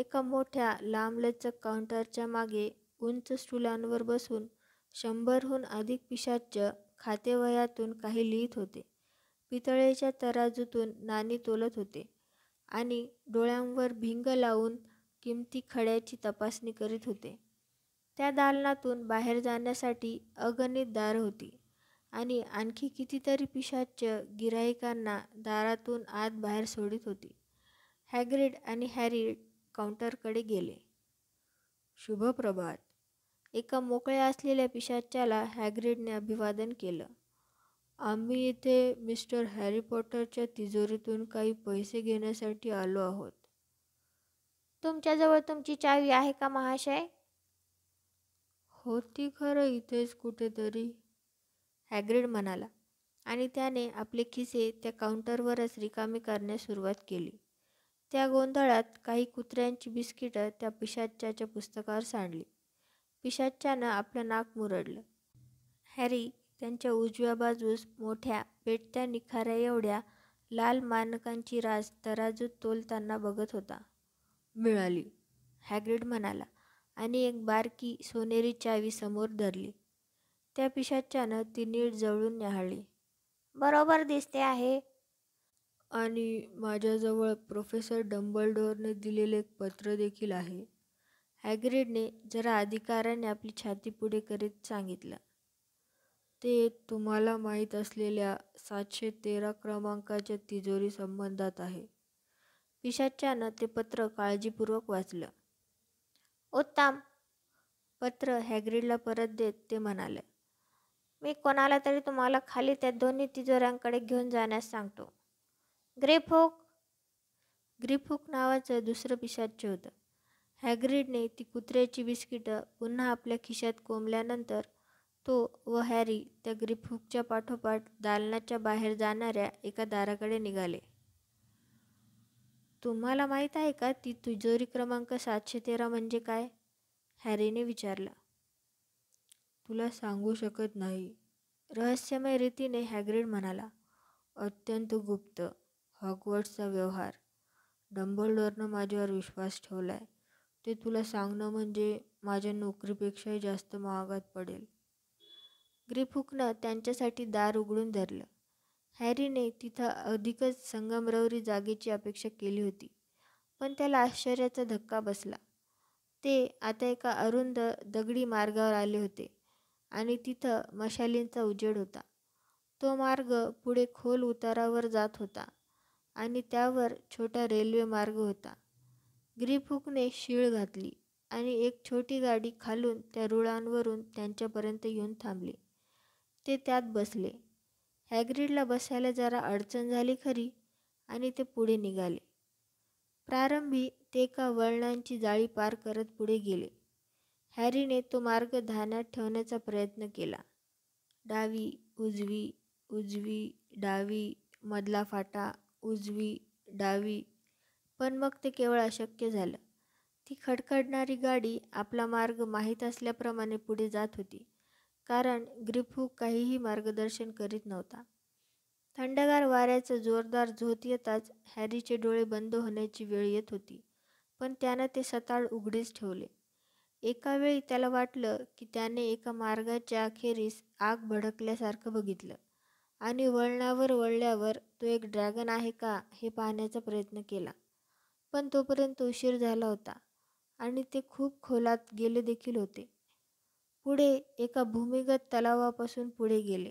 एका मोठ्या लांबलचक काउंटरच्या मागे उंच स्टुलांवर बसून शंभरहून अधिक पिशाच्च खातेवयातून काही लिहित होते पितळेच्या तराजूतून नाणी तोलत होते आणि डोळ्यांवर भिंग लावून किमती खड्याची तपासणी करीत होते त्या दालनातून बाहेर जाण्यासाठी अगणित दार होती आणि आणखी कितीतरी पिशाच्च गिराहिकांना दारातून आत बाहेर सोडित होती हॅग्रिड आणि हॅरी काउंटरकडे गेले शुभप्रभात एका मोकळ्या असलेल्या पिशाच्याला हॅग्रिडने अभिवादन केलं आम्ही इथे मिस्टर हॅरी पॉटरच्या तिजोरीतून काही पैसे घेण्यासाठी आलो आहोत तुमच्याजवळ तुमची चावी आहे का महाशय होती खरं इथेच कुठेतरी हॅग्रिड म्हणाला आणि त्याने आपले खिसे त्या काउंटरवरच रिकामी करण्यास सुरुवात केली त्या गोंधळात काही कुत्र्यांची बिस्किटं त्या पिशाच्याच्या पुस्तकावर सांडली पिशाच्यानं आपलं नाक मुरडलं हॅरी त्यांच्या उजव्या बाजूस मोठ्या पेटत्या निखाऱ्या एवढ्या लाल मानकांची रास तराजू तोलताना बघत होता मिळाली हॅग्रिड म्हणाला आणि एक बारकी सोनेरी चावी समोर धरली त्या पिशाच्यानं ती नीट जवळून न्याहाळली बरोबर दिसते आहे आणि माझ्याजवळ प्रोफेसर डंबलडोरने दिलेले एक पत्र देखील आहे हॅग्रिडने जरा अधिकाऱ्याने आपली छाती पुढे करीत सांगितलं ते तुम्हाला माहीत असलेल्या सातशे तेरा क्रमांकाच्या तिजोरी संबंधात आहे पिशाच्यानं ते पत्र काळजीपूर्वक वाचलं उत्तम पत्र हॅग्रिडला परत देत ते म्हणाले मी कोणाला तरी तुम्हाला खाली त्या दोन्ही तिजोऱ्यांकडे घेऊन जाण्यास सांगतो ग्रेफोक ग्रिफोक नावाचं दुसरं पिशाच्य होतं हॅग्रिडने ती कुत्र्याची बिस्किटं पुन्हा आपल्या खिशात कोंबल्यानंतर तो व हॅरी त्या ग्रीपहुकच्या पाठोपाठ दालनाच्या बाहेर जाणाऱ्या एका दाराकडे निघाले तुम्हाला माहीत आहे का ती तुजोरी क्रमांक सातशे तेरा म्हणजे काय हॅरीने विचारलं तुला सांगू शकत नाही रहस्यमय रीतीने हॅग्रिड म्हणाला अत्यंत गुप्त हॉकवर्डचा व्यवहार डंबलडोरनं माझ्यावर विश्वास ठेवला आहे ते तुला सांगणं म्हणजे माझ्या नोकरीपेक्षाही जास्त महागात पडेल ग्रीफुकनं त्यांच्यासाठी दार उघडून धरलं हॅरीने तिथं अधिकच संगमरवरी जागेची अपेक्षा केली होती पण त्याला आश्चर्याचा धक्का बसला ते आता एका अरुंद दगडी मार्गावर आले होते आणि तिथं मशालींचा उजेड होता तो मार्ग पुढे खोल उतारावर जात होता आणि त्यावर छोटा रेल्वे मार्ग होता ग्रीपहुकने शीळ घातली आणि एक छोटी गाडी खालून त्या रुळांवरून त्यांच्यापर्यंत येऊन थांबली ते त्यात बसले हॅग्रीडला बसायला जरा अडचण झाली खरी आणि ते पुढे निघाले प्रारंभी ते एका वळणांची जाळी पार करत पुढे गेले हॅरीने तो मार्ग ध्यानात ठेवण्याचा प्रयत्न केला डावी उजवी उजवी डावी मधला फाटा उजवी डावी पण मग ते केवळ अशक्य झालं ती खडखडणारी गाडी आपला मार्ग माहीत असल्याप्रमाणे पुढे जात होती कारण ग्रीपहूक काहीही मार्गदर्शन करीत नव्हता थंडगार वाऱ्याचा जोरदार झोत येताच हॅरीचे डोळे बंद होण्याची वेळ येत होती पण त्यानं ते सताळ उघडीच ठेवले एका वेळी त्याला वाटलं की त्याने एका मार्गाच्या अखेरीस आग भडकल्यासारखं बघितलं आणि वळणावर वळल्यावर तो एक ड्रॅगन आहे का हे पाहण्याचा प्रयत्न केला पण तोपर्यंत उशीर झाला होता आणि ते खूप खोलात गेले देखील होते पुढे एका भूमिगत तलावापासून पुढे गेले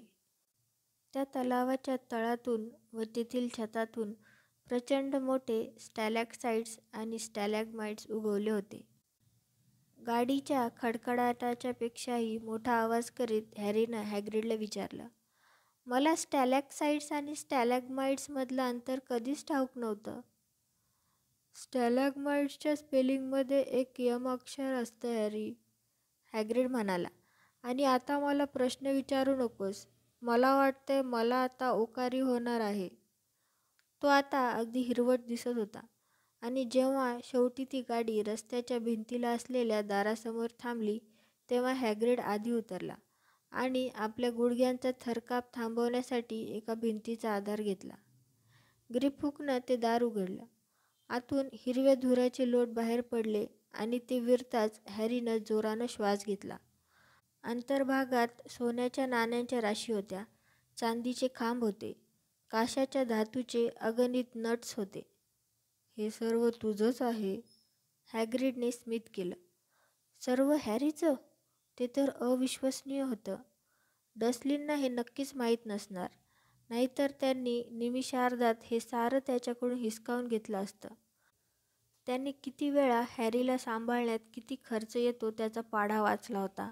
त्या तलावाच्या तळातून व तेथील छतातून प्रचंड मोठे स्टॅलॅक्साइट्स आणि स्टॅलॅगमाइट्स उगवले होते गाडीच्या खडखडाटाच्यापेक्षाही मोठा आवाज करीत हॅरीनं हॅग्रिडला विचारलं मला स्टॅलॅक्साइट्स आणि स्टॅलॅगमाइट्समधलं अंतर कधीच ठाऊक नव्हतं स्टॅलॅगमाइट्सच्या स्पेलिंगमध्ये एक अक्षर असतं हॅरी हॅग्रिड म्हणाला आणि आता मला प्रश्न विचारू नकोस मला वाटतंय मला आता ओकारी होणार आहे तो आता अगदी हिरवट दिसत होता आणि जेव्हा शेवटी ती गाडी रस्त्याच्या भिंतीला असलेल्या दारासमोर थांबली तेव्हा हॅग्रेड आधी उतरला आणि आपल्या गुडघ्यांचा थरकाप थांबवण्यासाठी एका भिंतीचा आधार घेतला ग्रीप हुकनं ते दार उघडलं आतून हिरव्या धुराचे लोट बाहेर पडले आणि ते विरताच हॅरीनं जोरानं श्वास घेतला अंतर्भागात सोन्याच्या नाण्यांच्या राशी होत्या चांदीचे खांब होते काशाच्या धातूचे अगणित नट्स होते हे सर्व तुझंच आहे हॅग्रिडने स्मित केलं सर्व हॅरीचं ते तर अविश्वसनीय होतं डस्लींना हे नक्कीच माहीत नसणार नाहीतर त्यांनी निमिषार्धात हे सारं त्याच्याकडून हिसकावून घेतलं असतं त्यांनी किती वेळा हॅरीला सांभाळण्यात किती खर्च येतो त्याचा पाढा वाचला होता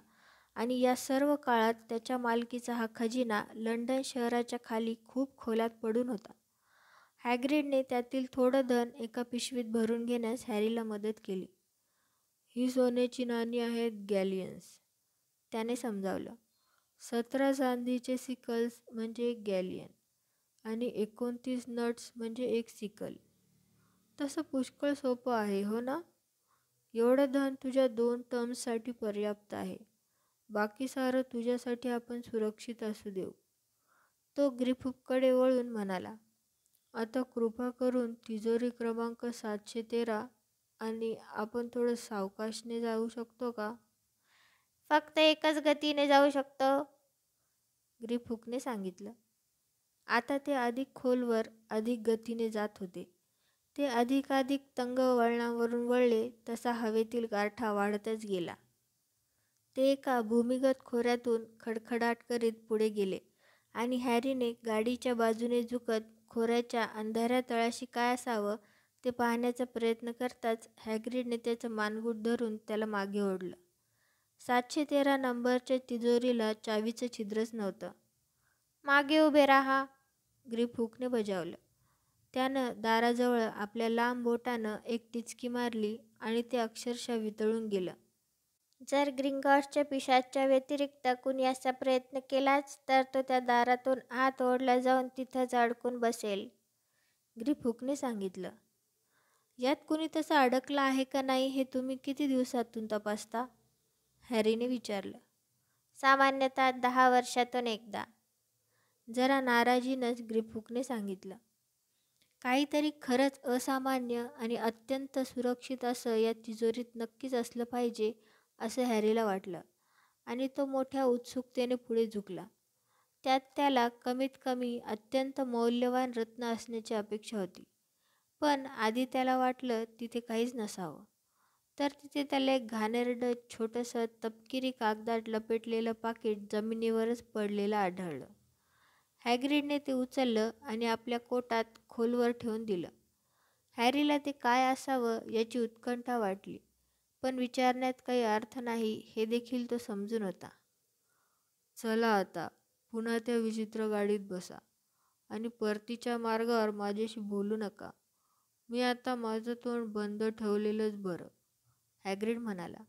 आणि या सर्व काळात त्याच्या मालकीचा हा खजिना लंडन शहराच्या खाली खूप खोलात पडून होता हॅग्रिडने त्यातील थोडं धन एका पिशवीत भरून घेण्यास हॅरीला मदत केली ही सोन्याची नाणी आहेत गॅलियन्स त्याने समजावलं सतरा चांदीचे सिकल्स म्हणजे एक गॅलियन आणि एकोणतीस नट्स म्हणजे एक सिकल तसं पुष्कळ सोपं आहे हो ना एवढं धन तुझ्या दोन टर्म्ससाठी पर्याप्त आहे बाकी सारं तुझ्यासाठी आपण सुरक्षित असू देऊ तो ग्रीफकडे वळून म्हणाला आता कृपा करून तिजोरी क्रमांक सातशे तेरा आणि आपण थोडं सावकाशने जाऊ शकतो का फक्त एकाच गतीने जाऊ शकतो ग्रीप हुकने सांगितलं आता ते अधिक खोलवर अधिक गतीने जात होते ते अधिकाधिक तंग वळणावरून वळले तसा हवेतील गारठा वाढतच गेला ते एका भूमिगत खोऱ्यातून खडखडाट करीत पुढे गेले आणि हॅरीने गाडीच्या बाजूने झुकत खोऱ्याच्या अंधाऱ्या तळाशी काय असावं ते पाहण्याचा प्रयत्न करताच हॅग्रीडने त्याचं मानगुट धरून त्याला मागे ओढलं सातशे तेरा नंबरच्या तिजोरीला चावीचं छिद्रच नव्हतं मागे उभे राहा ग्रीप हुकने बजावलं त्यानं दाराजवळ आपल्या लांब बोटानं एक टिचकी मारली आणि ते अक्षरशः वितळून गेलं जर ग्रिंगॉसच्या पिशाच्या व्यतिरिक्त कुणी याचा प्रयत्न केलाच तर तो त्या दारातून आत ओढला जाऊन तिथंच अडकून बसेल ग्रीप हुकने सांगितलं यात कुणी तसं अडकलं आहे का नाही हे तुम्ही किती दिवसातून तपासता हॅरीने विचारलं सामान्यतः दहा वर्षातून एकदा जरा नाराजीनंच ग्रिफुकने सांगितलं काहीतरी खरंच असामान्य आणि अत्यंत सुरक्षित असं या तिजोरीत नक्कीच असलं पाहिजे असं हॅरीला वाटलं आणि तो मोठ्या उत्सुकतेने पुढे झुकला त्यात त्याला कमीत कमी अत्यंत मौल्यवान रत्न असण्याची अपेक्षा होती पण आधी त्याला वाटलं तिथे काहीच नसावं तर तिथे त्याला एक घाणेरडं छोटंसं तपकिरी कागदात लपेटलेलं पाकिट जमिनीवरच पडलेलं आढळलं हॅग्रीडने ते उचललं आणि आपल्या कोटात खोलवर ठेवून दिलं हॅरीला ते काय असावं याची उत्कंठा वाटली पण विचारण्यात काही अर्थ नाही हे देखील तो समजून होता चला आता पुन्हा त्या विचित्र गाडीत बसा आणि परतीच्या मार्गावर माझ्याशी बोलू नका मी आता माझं तोंड बंद ठेवलेलंच बरं हॅग्रिड म्हणाला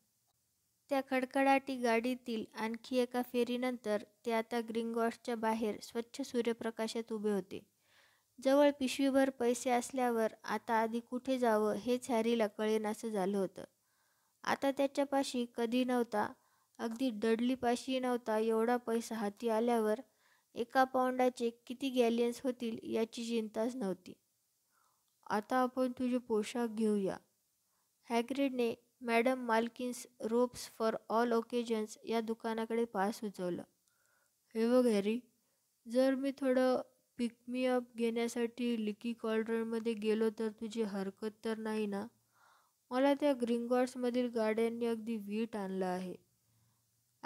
त्या खडखडाटी गाडीतील आणखी एका फेरीनंतर ते आता ग्रीनगॉशच्या बाहेर स्वच्छ सूर्यप्रकाशात उभे होते जवळ पिशवीभर पैसे असल्यावर आता आधी कुठे जावं हेच हॅरीला कळेनासं झालं होतं आता त्याच्यापाशी कधी नव्हता अगदी दडलीपाशी नव्हता एवढा पैसा हाती आल्यावर एका पाऊंडाचे किती गॅलियन्स होतील याची चिंताच नव्हती आता आपण तुझे पोशाख घेऊया हॅग्रिडने Madam Malkin's Robes for All Occasions या दुकानाकडे पास सुचवला हे बघ हॅरी जर मी थोडं पिकमी अप घेण्यासाठी लिकी कॉर्डरमध्ये गेलो तर तुझी हरकत तर नाही ना मला त्या ग्रिंगॉट्समधील गाड्यांनी अगदी वीट आणलं आहे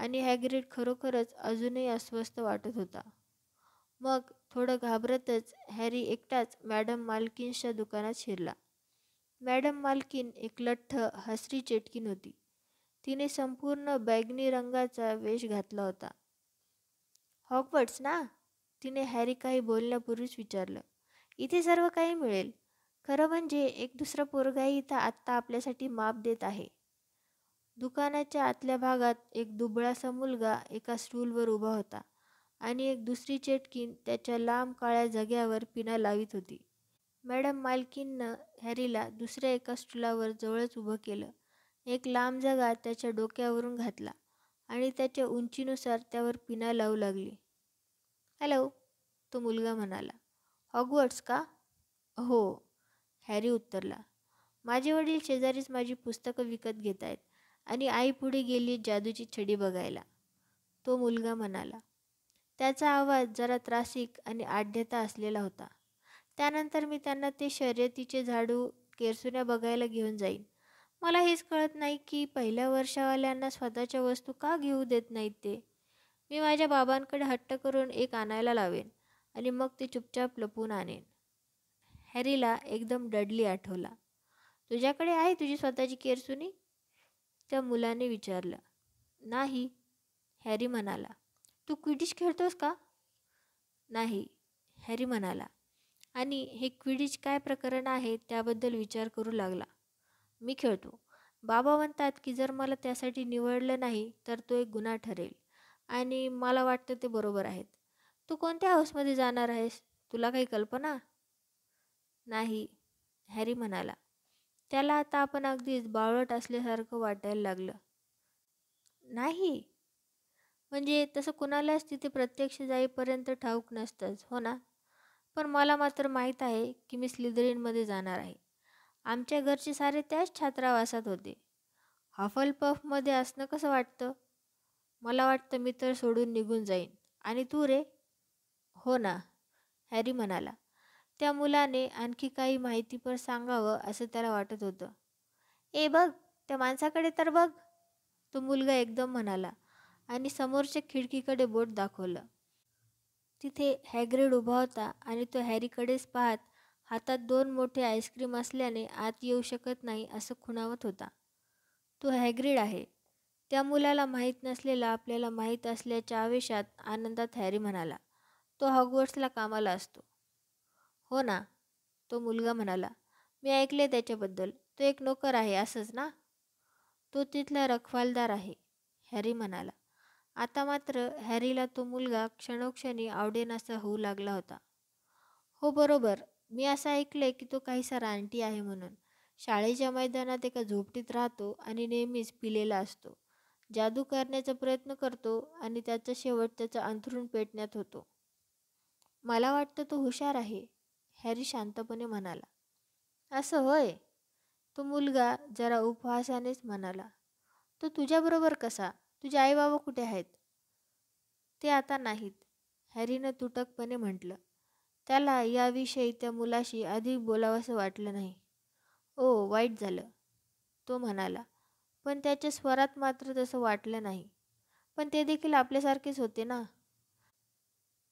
आणि हॅग्रेड खरोखरच अजूनही अस्वस्थ वाटत होता मग थोडं घाबरतच हॅरी एकटाच मॅडम मालकिन्सच्या दुकानात शिरला मॅडम मालकीन एक लठ्ठ हसरी चेटकीन होती तिने संपूर्ण बैगनी रंगाचा वेश घातला होता हॉकवर्ड्स ना तिने हॅरी काही बोलण्यापूर्वीच विचारलं इथे सर्व काही मिळेल खरं म्हणजे एक दुसरा पोरगाही इथं आत्ता आपल्यासाठी माप देत आहे दुकानाच्या आतल्या भागात एक दुबळासा मुलगा एका स्टूलवर उभा होता आणि एक दुसरी चेटकीन त्याच्या लांब काळ्या जग्यावर पिना लावित होती मॅडम मालकीननं हॅरीला दुसऱ्या एका स्टुलावर जवळच उभं केलं एक लांब जागा त्याच्या डोक्यावरून घातला आणि त्याच्या उंचीनुसार त्यावर पिना लावू लागली हॅलो तो मुलगा म्हणाला हॉगवर्ड्स का हो हॅरी उत्तरला माझे वडील शेजारीच माझी पुस्तकं विकत घेत आहेत आणि आई पुढे गेली जादूची छडी बघायला तो मुलगा म्हणाला त्याचा आवाज जरा त्रासिक आणि आढ्यता असलेला होता त्यानंतर मी त्यांना ते शर्यतीचे झाडू केरसुन्या बघायला घेऊन जाईन मला हेच कळत नाही की पहिल्या वर्षावाल्यांना स्वतःच्या वस्तू का घेऊ देत नाहीत ते मी माझ्या बाबांकडे हट्ट करून एक आणायला लावेन आणि मग ते चुपचाप लपून आणेन हॅरीला एकदम डडली आठवला तुझ्याकडे आहे तुझी स्वतःची केरसुनी त्या मुलाने विचारलं नाही हॅरी म्हणाला तू क्विटिश खेळतोस का नाही हॅरी म्हणाला आणि हे क्विडिच काय प्रकरण आहे त्याबद्दल विचार करू लागला मी खेळतो बाबा म्हणतात की जर मला त्यासाठी निवडलं नाही तर तो एक गुन्हा ठरेल आणि मला वाटतं ते बरोबर आहेत तू कोणत्या हाऊसमध्ये जाणार आहेस तुला काही कल्पना नाही हॅरी म्हणाला त्याला आता आपण अगदीच बावळट असल्यासारखं वाटायला लागलं नाही म्हणजे तसं कुणालाच तिथे प्रत्यक्ष जाईपर्यंत ठाऊक नसतंच हो ना पण मला मात्र माहीत आहे की मी स्लिदरीनमध्ये जाणार आहे आमच्या घरचे सारे त्याच छात्रावासात होते पफमध्ये असणं कसं वाटतं मला वाटतं मी तर सोडून निघून जाईन आणि तू रे हो ना हॅरी म्हणाला त्या मुलाने आणखी काही माहितीपर सांगावं असं त्याला वाटत होतं ए बघ त्या माणसाकडे तर बघ तो मुलगा एकदम म्हणाला आणि समोरच्या खिडकीकडे बोट दाखवलं तिथे हॅग्रेड उभा होता आणि तो हॅरीकडेच पाहत हातात दोन मोठे आईस्क्रीम असल्याने आत येऊ शकत नाही असं खुणावत होता तो हॅग्रीड आहे त्या मुलाला माहीत नसलेला आपल्याला माहीत असल्याच्या आवेशात आनंदात हॅरी म्हणाला तो हॉगवर्ट्सला कामाला असतो हो ना तो मुलगा म्हणाला मी ऐकले त्याच्याबद्दल तो एक नोकर आहे असंच ना तो तिथला रखवालदार आहे हॅरी म्हणाला आता मात्र हॅरीला तो मुलगा क्षणोक्षणी आवडेनासा होऊ लागला होता हो बरोबर मी असं ऐकलंय की तो काहीसा रानटी आहे म्हणून शाळेच्या मैदानात एका झोपटीत राहतो आणि नेहमीच पिलेला असतो जादू करण्याचा प्रयत्न करतो आणि त्याचा शेवट त्याचा अंथरून पेटण्यात होतो मला वाटतं तो हुशार आहे हॅरी शांतपणे म्हणाला असं होय तो मुलगा जरा उपहासानेच म्हणाला तो तुझ्याबरोबर कसा तुझे आई बाबा कुठे आहेत ते आता नाहीत हॅरीनं तुटकपणे म्हटलं त्याला याविषयी त्या मुलाशी अधिक बोलावंसं वाटलं नाही ओ वाईट झालं तो म्हणाला पण त्याच्या स्वरात मात्र तसं वाटलं नाही पण ते देखील आपल्यासारखेच होते ना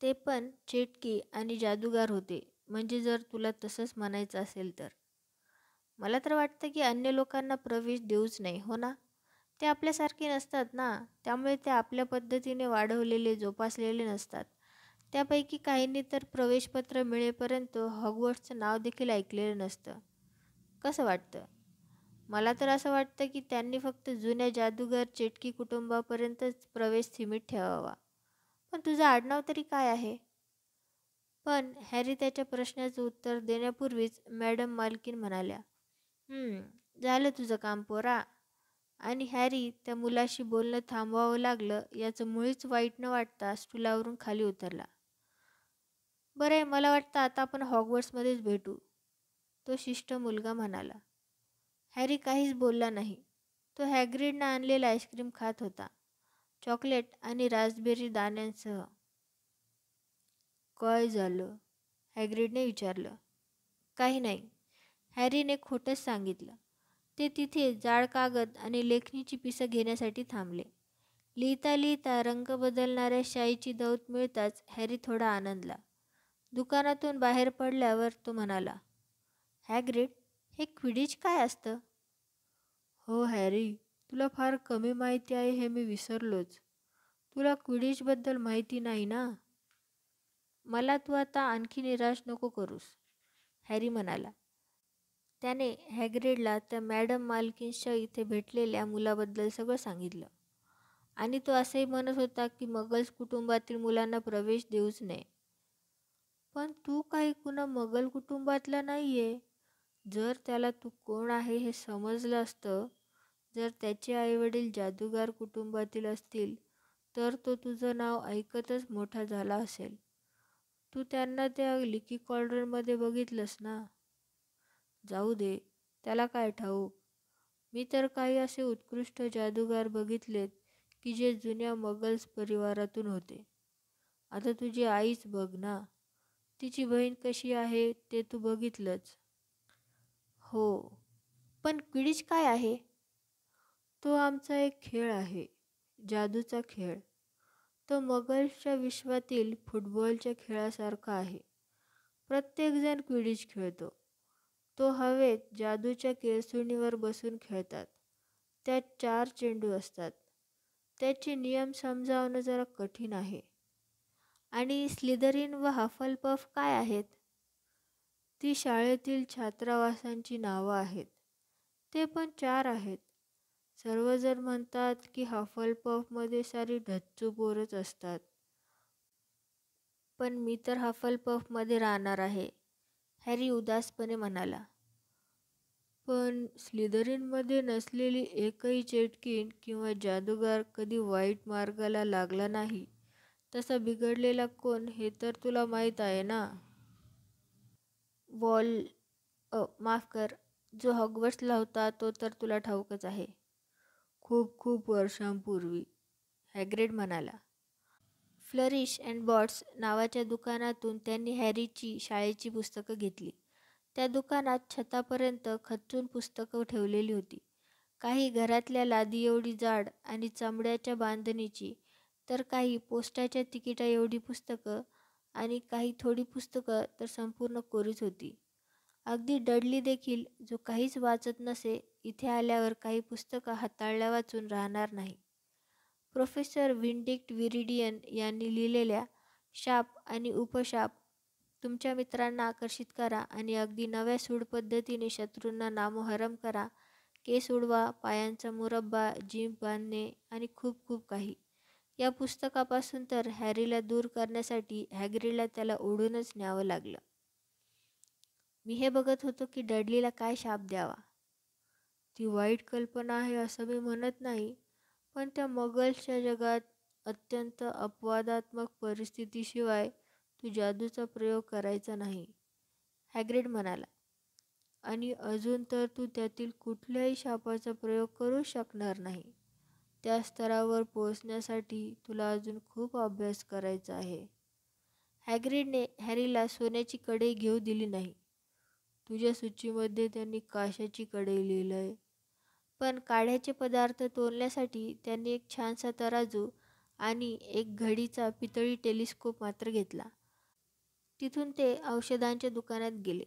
ते पण चेटकी आणि जादूगार होते म्हणजे जर तुला तसंच म्हणायचं असेल तर मला तर वाटतं की अन्य लोकांना प्रवेश देऊच नाही हो ना ते आपल्यासारखे नसतात ना त्यामुळे ते आपल्या पद्धतीने वाढवलेले जोपासलेले नसतात त्यापैकी काहींनी तर प्रवेशपत्र मिळेपर्यंत हॉगवर्ड्सचं नाव देखील ऐकलेलं नसतं कसं वाटतं मला तर असं वाटतं की त्यांनी फक्त जुन्या जादूगर चेटकी कुटुंबापर्यंतच प्रवेश सीमित ठेवावा पण तुझं आडनाव तरी काय आहे पण हॅरी त्याच्या प्रश्नाचं उत्तर देण्यापूर्वीच मॅडम मालकीन म्हणाल्या झालं तुझं काम पोरा आणि हॅरी त्या मुलाशी बोलणं थांबवावं लागलं याचं मुळीच वाईट न वाटता स्टुलावरून खाली उतरला बरं आहे मला वाटतं आता आपण हॉगवर्ड्समध्येच भेटू तो शिष्ट मुलगा म्हणाला हॅरी काहीच बोलला नाही तो हॅग्रिडनं आणलेला आईस्क्रीम खात होता चॉकलेट आणि रासबेरी दाण्यांसह काय झालं हॅग्रिडने विचारलं काही नाही हॅरीने खोटंच सांगितलं ते तिथे जाड कागद आणि लेखणीची पिसं घेण्यासाठी थांबले लिहिता लिहिता रंग बदलणाऱ्या शाईची दौत मिळताच हॅरी थोडा आनंदला दुकानातून बाहेर पडल्यावर तो म्हणाला हॅग्रिड हे क्विडीज काय असतं हो हॅरी तुला फार कमी माहिती आहे हे मी विसरलोच तुला क्विडीजबद्दल माहिती नाही ना मला तू आता आणखी निराश नको करूस हॅरी म्हणाला त्याने हॅग्रेडला त्या मॅडम मालकिन्सच्या इथे भेटलेल्या मुलाबद्दल सगळं सांगितलं आणि तो असंही म्हणत होता की मगल्स कुटुंबातील मुलांना प्रवेश देऊच नये पण तू काही कुणा मगल कुटुंबातला नाही जर त्याला तू कोण आहे हे समजलं असतं जर त्याचे आईवडील जादूगार कुटुंबातील असतील तर तो तुझं नाव ऐकतच मोठा झाला असेल तू त्यांना त्या लिकी कॉलरमध्ये बघितलंस ना जाऊ दे त्याला काय ठाऊ मी तर काही असे उत्कृष्ट जादूगार बघितलेत की जे जुन्या मगल्स परिवारातून होते आता तुझी आईच बघ ना तिची बहीण कशी आहे ते तू बघितलंच हो पण किडीच काय आहे तो आमचा एक खेळ आहे जादूचा खेळ तो मगल्सच्या विश्वातील फुटबॉलच्या खेळासारखा आहे प्रत्येकजण क्विडीच खेळतो तो हवेत जादूच्या केळसुणीवर बसून खेळतात त्यात चार चेंडू असतात त्याचे नियम समजावणं जरा कठीण आहे आणि स्लिदरीन व हफलपफ काय आहेत ती शाळेतील छात्रावासांची नावं आहेत ते पण चार आहेत सर्वजण म्हणतात की हफलपफमध्ये सारी ढच्चू बोरच असतात पण मी तर हफलपफमध्ये राहणार आहे हॅरी उदासपणे म्हणाला पण स्लिदरीनमध्ये नसलेली एकही चेटकीन किंवा जादूगार कधी वाईट मार्गाला लागला नाही तसा बिघडलेला कोण हे तर तुला माहीत आहे ना वॉल माफ कर जो हॉगवर्ट्सला होता तो तर तुला ठाऊकच आहे खूप खूप वर्षांपूर्वी हॅग्रेड म्हणाला फ्लरिश अँड बॉट्स नावाच्या दुकानातून त्यांनी हॅरीची शाळेची पुस्तकं घेतली त्या दुकानात छतापर्यंत खचून पुस्तकं ठेवलेली होती काही घरातल्या लादी एवढी जाड आणि चमड्याच्या बांधणीची तर काही पोस्टाच्या तिकिटा एवढी पुस्तकं आणि काही थोडी पुस्तकं तर संपूर्ण कोरीच होती अगदी डडली देखील जो काहीच वाचत नसे इथे आल्यावर काही पुस्तकं हाताळल्या वाचून राहणार नाही प्रोफेसर विंडिक्ट विरिडियन यांनी लिहिलेल्या शाप आणि उपशाप तुमच्या मित्रांना आकर्षित करा आणि अगदी नव्या सूड पद्धतीने शत्रूंना नामोहरम करा केस उडवा पायांचा मुरब्बा जिम बांधणे आणि खूप खूप काही या पुस्तकापासून तर हॅरीला दूर करण्यासाठी हॅगरीला त्याला ओढूनच न्यावं लागलं मी हे बघत होतो की डडलीला काय शाप द्यावा ती वाईट कल्पना आहे असं मी म्हणत नाही पण त्या मगल्सच्या जगात अत्यंत अपवादात्मक परिस्थितीशिवाय तू जादूचा प्रयोग करायचा नाही हॅग्रिड म्हणाला आणि अजून तर तू त्यातील कुठल्याही शापाचा प्रयोग करू शकणार नाही त्या स्तरावर पोहोचण्यासाठी तुला अजून खूप अभ्यास करायचा आहे हॅग्रिडने हॅरीला सोन्याची कडे घेऊ दिली नाही तुझ्या सूचीमध्ये त्यांनी काशाची कडे लिहिलं आहे पण काढ्याचे पदार्थ तोलण्यासाठी त्यांनी एक छानसा तराजू आणि एक घडीचा पितळी टेलिस्कोप मात्र घेतला तिथून ते औषधांच्या दुकानात गेले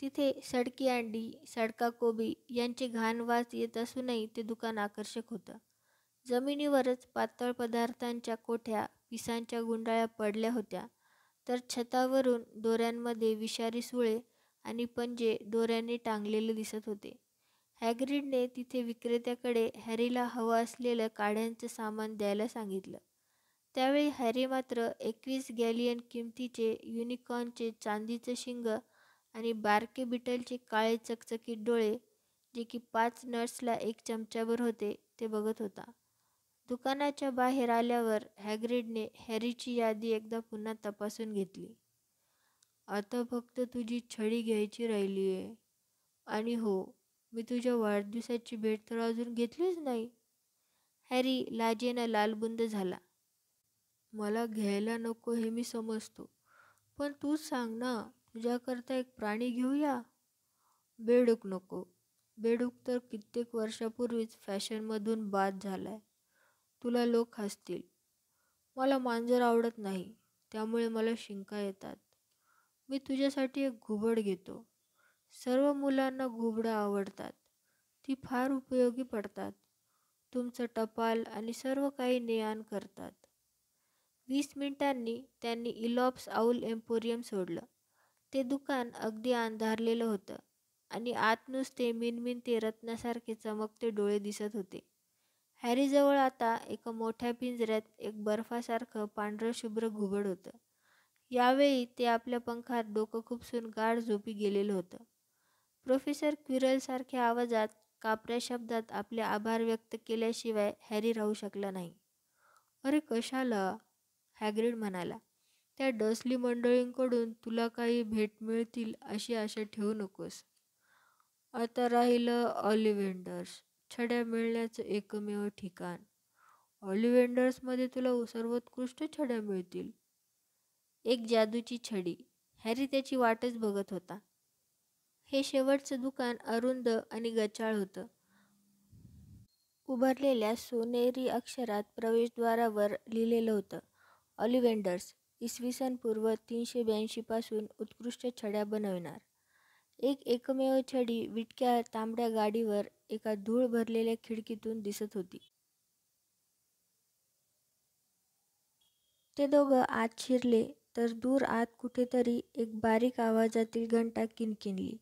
तिथे सडकी अंडी सडका कोबी यांचे घाण वास येत असूनही ते दुकान आकर्षक होतं जमिनीवरच पातळ पदार्थांच्या कोठ्या पिसांच्या गुंडाळ्या पडल्या होत्या तर छतावरून दोऱ्यांमध्ये विषारी सुळे आणि पंजे दोऱ्याने टांगलेले दिसत होते हॅग्रिडने तिथे विक्रेत्याकडे हॅरीला हवं असलेलं काड्यांचं सामान द्यायला सांगितलं त्यावेळी हॅरी मात्र एकवीस गॅलियन किमतीचे युनिकॉर्नचे चांदीचं शिंग आणि बारके बिटलचे काळे चकचकीत डोळे जे की पाच नट्सला एक चमच्यावर होते ते बघत होता दुकानाच्या बाहेर आल्यावर हॅग्रिडने हॅरीची यादी एकदा पुन्हा तपासून घेतली आता फक्त तुझी छडी घ्यायची राहिली आहे आणि हो मी तुझ्या वाढदिवसाची भेट तर अजून घेतलीच नाही हॅरी लाजेनं लालबुंद झाला मला घ्यायला नको हे मी समजतो पण तूच सांग ना तुझ्याकरता एक प्राणी घेऊया बेडूक नको बेडूक तर कित्येक वर्षापूर्वीच फॅशनमधून बाद झाला आहे तुला लोक हसतील मला मांजर आवडत नाही त्यामुळे मला शिंका येतात मी तुझ्यासाठी एक घुबड घेतो सर्व मुलांना घुबडं आवडतात ती फार उपयोगी पडतात तुमचं टपाल आणि सर्व काही आण करतात वीस मिनिटांनी त्यांनी इलॉप्स आऊल एम्पोरियम सोडलं ते दुकान अगदी अंधारलेलं होतं आणि आत नुसते मिनमिन ते रत्नासारखे चमकते डोळे दिसत होते हॅरीजवळ आता एका मोठ्या पिंजऱ्यात एक बर्फासारखं पांढरं शुभ्र घुबड होतं यावेळी ते आपल्या पंखात डोकं खुपसून गाढ झोपी गेलेलं होतं प्रोफेसर क्विरलसारख्या आवाजात कापऱ्या शब्दात आपले आभार व्यक्त केल्याशिवाय हॅरी राहू शकला नाही अरे कशाला हॅग्रिड म्हणाला त्या डसली मंडळींकडून तुला काही भेट मिळतील अशी आशा ठेवू नकोस आता राहिलं ऑलिव्हेंडर्स छड्या मिळण्याचं एकमेव ठिकाण ऑलिव्हेंडर्समध्ये तुला सर्वोत्कृष्ट छड्या मिळतील एक जादूची छडी हॅरी त्याची वाटच बघत होता हे शेवटचं दुकान अरुंद आणि गचाळ होतं उभारलेल्या सोनेरी अक्षरात प्रवेशद्वारावर लिहिलेलं होतं ऑलिव्हेंडर्स इसवी सन पूर्व तीनशे ब्याऐंशीपासून उत्कृष्ट छड्या बनविणार एक एकमेव छडी विटक्या तांबड्या गाडीवर एका धूळ भरलेल्या खिडकीतून दिसत होती ते दोघं आत शिरले तर दूर आत कुठेतरी एक बारीक आवाजातील घंटा किनकिनली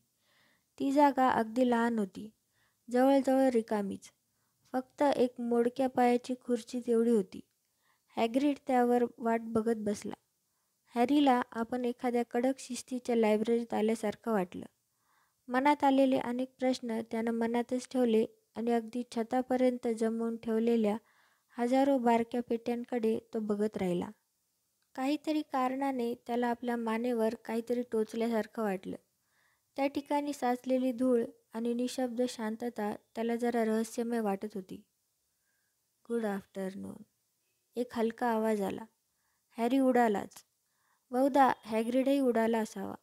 ती जागा अगदी लहान होती जवळजवळ रिकामीच फक्त एक मोडक्या पायाची खुर्ची तेवढी होती हॅग्रिड त्यावर वाट बघत बसला हॅरीला आपण एखाद्या कडक शिस्तीच्या लायब्ररीत आल्यासारखं वाटलं मनात आलेले अनेक प्रश्न त्यानं मनातच ठेवले आणि अगदी छतापर्यंत जमवून ठेवलेल्या हजारो बारक्या पेट्यांकडे तो बघत राहिला काहीतरी कारणाने त्याला आपल्या मानेवर काहीतरी टोचल्यासारखं वाटलं त्या ठिकाणी साचलेली धूळ आणि निशब्द शांतता त्याला जरा रहस्यमय वाटत होती गुड आफ्टरनून एक हलका आवाज आला हॅरी उडालाच बहुधा हॅग्रिडही उडाला असावा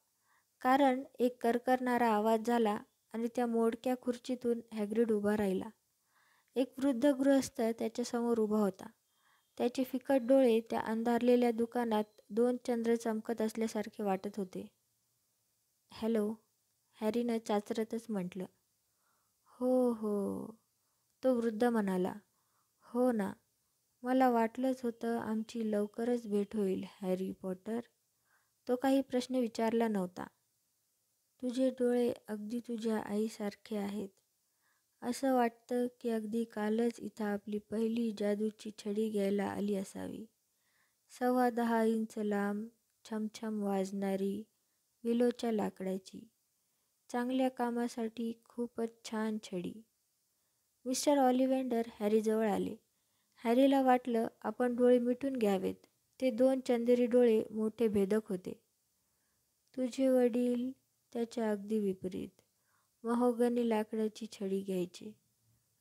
कारण एक करकरणारा आवाज झाला आणि त्या मोडक्या खुर्चीतून हॅग्रिड उभा राहिला एक वृद्ध गृहस्थ त्याच्यासमोर उभा होता त्याचे फिकट डोळे त्या अंधारलेल्या दुकानात दोन चंद्र चमकत असल्यासारखे वाटत होते हॅलो हॅरीनं चाचरतच म्हटलं हो हो तो वृद्ध म्हणाला हो ना मला वाटलंच होतं आमची लवकरच भेट होईल हॅरी पॉटर तो काही प्रश्न विचारला नव्हता तुझे डोळे अगदी तुझ्या आईसारखे आहेत असं वाटतं की अगदी कालच इथं आपली पहिली जादूची छडी घ्यायला आली असावी सव्वा दहा इंच लांब छमछम वाजणारी विलोच्या लाकडाची चांगल्या कामासाठी खूपच छान छडी मिस्टर ऑलिव्हेंडर हॅरीजवळ आले हॅरीला वाटलं आपण डोळे मिटून घ्यावेत ते दोन चंदेरी डोळे मोठे भेदक होते तुझे वडील त्याच्या अगदी विपरीत महोगनी लाकडाची छडी घ्यायची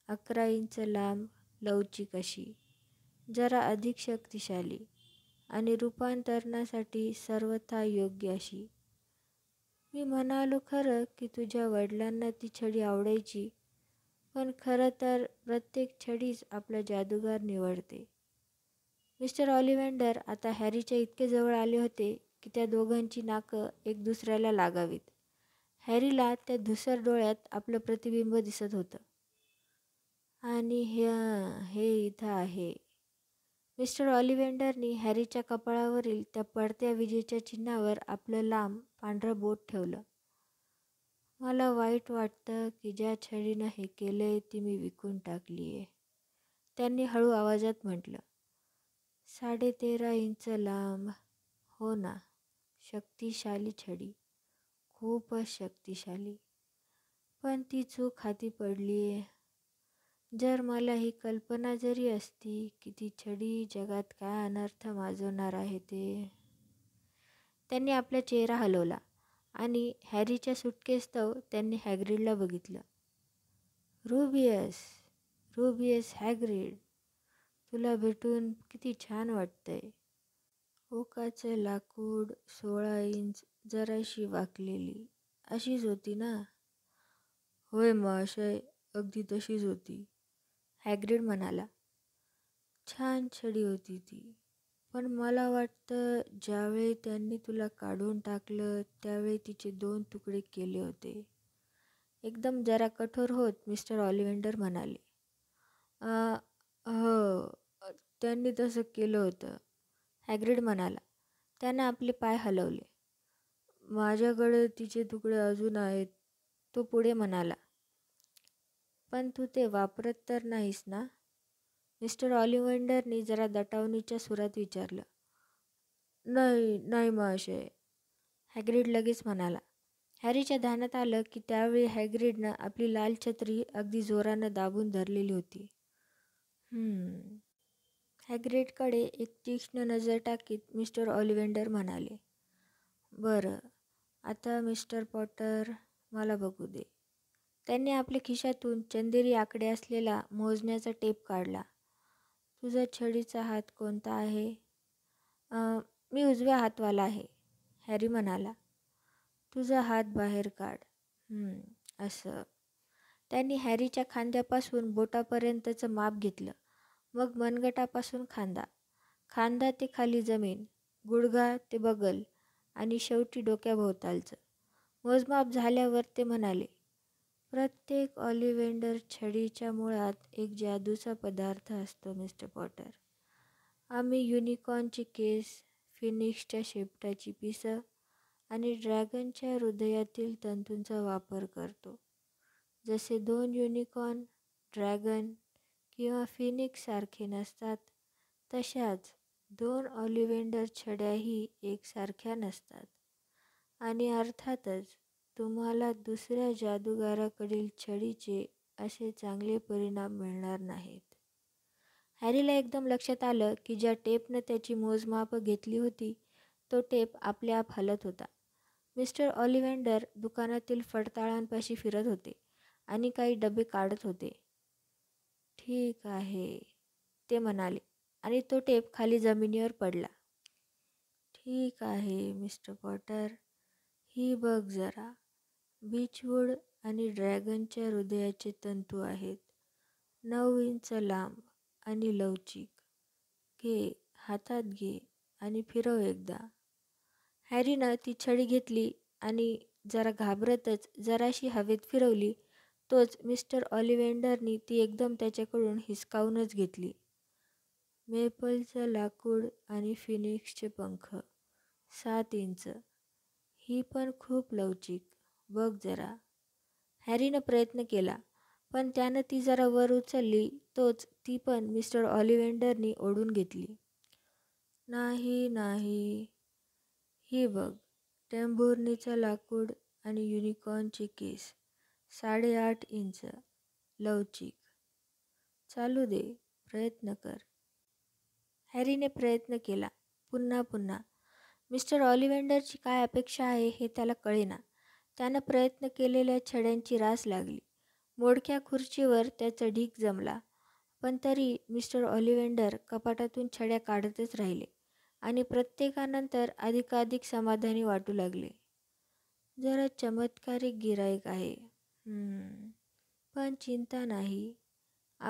अकरा इंच लांब लवचिक अशी जरा अधिक शक्तिशाली आणि रूपांतरणासाठी सर्वथा योग्य अशी मी म्हणालो खरं की तुझ्या वडिलांना ती छडी आवडायची पण खरं तर प्रत्येक छडीच आपला जादूगार निवडते मिस्टर ऑलिव्हँडर आता हॅरीच्या इतके जवळ आले होते की त्या दोघांची नाकं एक दुसऱ्याला लागावीत हॅरीला त्या धुसर डोळ्यात आपलं प्रतिबिंब दिसत होतं आणि हे हे इथं आहे मिस्टर ऑलिव्हँडरनी हॅरीच्या कपाळावरील त्या पडत्या विजेच्या चिन्हावर आपलं लांब पांढरं बोट ठेवलं मला वाईट वाटतं की ज्या छडीनं हे केलं आहे ती मी विकून टाकली आहे त्यांनी हळू आवाजात म्हटलं साडेतेरा इंच लांब हो ना शक्तिशाली छडी खूपच शक्तिशाली पण ती चूक हाती पडली आहे जर मला ही कल्पना जरी असती की ती छडी जगात काय अनर्थ माजवणार आहे ते त्यांनी आपला चेहरा हलवला आणि हॅरीच्या सुटकेस्तव त्यांनी हॅग्रीडला बघितलं रुबियस रुबियस हॅग्रीड तुला भेटून किती छान वाटतंय ओकाचं लाकूड सोळा इंच जराशी वाकलेली अशीच होती ना होय महाशय अगदी तशीच होती हॅग्रीड म्हणाला छान छडी होती ती पण मला वाटतं ज्यावेळी त्यांनी तुला काढून टाकलं त्यावेळी तिचे दोन तुकडे केले होते एकदम जरा कठोर होत मिस्टर ऑलिव्हेंडर म्हणाले हो त्यांनी तसं केलं होतं हॅग्रिड म्हणाला त्यानं आपले पाय हलवले माझ्याकडे तिचे तुकडे अजून आहेत तो पुढे म्हणाला पण तू ते वापरत तर नाहीस ना मिस्टर ऑलिव्हेंडरने जरा दटावणीच्या सुरात विचारलं नाही नाही महाशय हॅग्रीड लगेच म्हणाला हॅरीच्या ध्यानात आलं की त्यावेळी हॅग्रिडनं आपली लाल छत्री अगदी जोरानं दाबून धरलेली होती हॅग्रीडकडे एक तीक्ष्ण नजर टाकीत मिस्टर ऑलिव्हेंडर म्हणाले बरं आता मिस्टर पॉटर मला बघू दे त्यांनी आपल्या खिशातून चंदेरी आकडे असलेला मोजण्याचा टेप काढला तुझा छडीचा हात कोणता आहे मी उजव्या हातवाला आहे हॅरी म्हणाला तुझा हात बाहेर काढ असं त्यांनी हॅरीच्या खांद्यापासून बोटापर्यंतचं माप घेतलं मग मनगटापासून खांदा खांदा ते खाली जमीन गुडघा ते बगल आणि शेवटी डोक्याभोवतालचं मोजमाप झाल्यावर ते म्हणाले प्रत्येक ऑलिव्हेंडर छडीच्या मुळात एक जादूचा पदार्थ असतो मिस्टर पॉटर आम्ही युनिकॉर्नची केस फिनिक्सच्या शेपटाची पिसं आणि ड्रॅगनच्या हृदयातील तंतूंचा वापर करतो जसे दोन युनिकॉर्न ड्रॅगन किंवा फिनिक्स सारखे नसतात तशाच दोन ऑलिव्हेंडर छड्याही एकसारख्या नसतात आणि अर्थातच तुम्हाला दुसऱ्या जादूगाराकडील छडीचे असे चांगले परिणाम मिळणार नाहीत हॅरीला एकदम लक्षात आलं की ज्या टेपनं त्याची मोजमाप घेतली होती तो टेप आपल्या आप हलत होता मिस्टर ऑलिव्हेंडर दुकानातील फडताळांपाशी फिरत होते आणि काही डबे काढत होते ठीक आहे ते म्हणाले आणि तो टेप खाली जमिनीवर पडला ठीक आहे मिस्टर पॉटर ही बघ जरा बीचवूड आणि ड्रॅगनच्या हृदयाचे तंतू आहेत नऊ इंच लांब आणि लवचिक घे हातात घे आणि फिरव एकदा हॅरीनं ती छडी घेतली आणि जरा घाबरतच जराशी हवेत फिरवली तोच मिस्टर ऑलिव्हेंडरनी ती एकदम त्याच्याकडून हिसकावूनच घेतली मेपलचं लाकूड आणि फिनिक्सचे पंख सात इंच ही पण खूप लवचिक बघ जरा हॅरीनं प्रयत्न केला पण त्यानं ती जरा वर उचलली तोच ती पण मिस्टर ऑलिव्हेंडरनी ओढून घेतली नाही नाही ही बघ टेंभुर्णीचं लाकूड आणि युनिकॉर्नची केस साडेआठ इंच लवचिक चालू दे प्रयत्न कर हॅरीने प्रयत्न केला पुन्हा पुन्हा मिस्टर ऑलिव्हेंडरची काय अपेक्षा आहे हे त्याला कळेना त्यानं प्रयत्न केलेल्या छड्यांची रास लागली मोडक्या खुर्चीवर त्याचा ढीक जमला पण तरी मिस्टर ऑलिव्हेंडर कपाटातून छड्या काढतच राहिले आणि प्रत्येकानंतर अधिकाधिक समाधानी वाटू लागले जरा चमत्कारिक गिरायक आहे पण चिंता नाही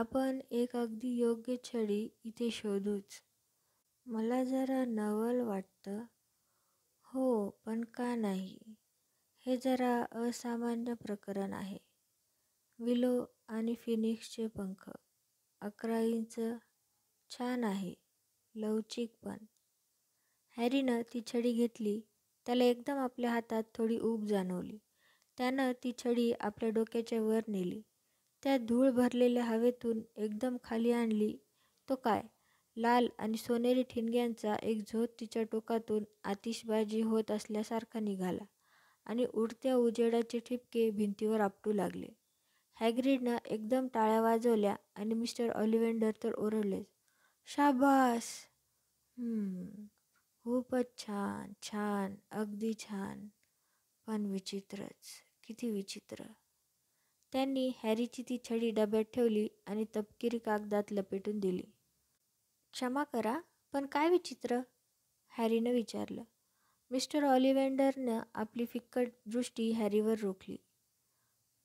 आपण एक अगदी योग्य छडी इथे शोधूच मला जरा नवल वाटतं हो पण का नाही हे जरा असामान्य प्रकरण आहे विलो आणि फिनिक्सचे पंख अकरा इंच छान आहे लवचिक पण हॅरीनं ती छडी घेतली त्याला एकदम आपल्या हातात थोडी ऊब जाणवली त्यानं ती छडी आपल्या डोक्याच्या वर नेली त्या धूळ भरलेल्या हवेतून एकदम खाली आणली तो काय लाल आणि सोनेरी ठिणग्यांचा एक झोत तिच्या टोकातून आतिषबाजी होत असल्यासारखा निघाला आणि उडत्या उजेडाचे ठिपके भिंतीवर आपटू लागले हॅग्रिडनं एकदम टाळ्या वाजवल्या आणि मिस्टर ऑलिव्हेंडर तर ओरडलेच शाबास खूपच छान छान अगदी छान पण विचित्रच किती विचित्र त्यांनी हॅरीची ती छडी डब्यात ठेवली आणि तपकिरी कागदात लपेटून दिली क्षमा करा पण काय विचित्र हॅरीनं विचारलं मिस्टर ऑलिव्हँडरनं आपली फिक्कट दृष्टी हॅरीवर रोखली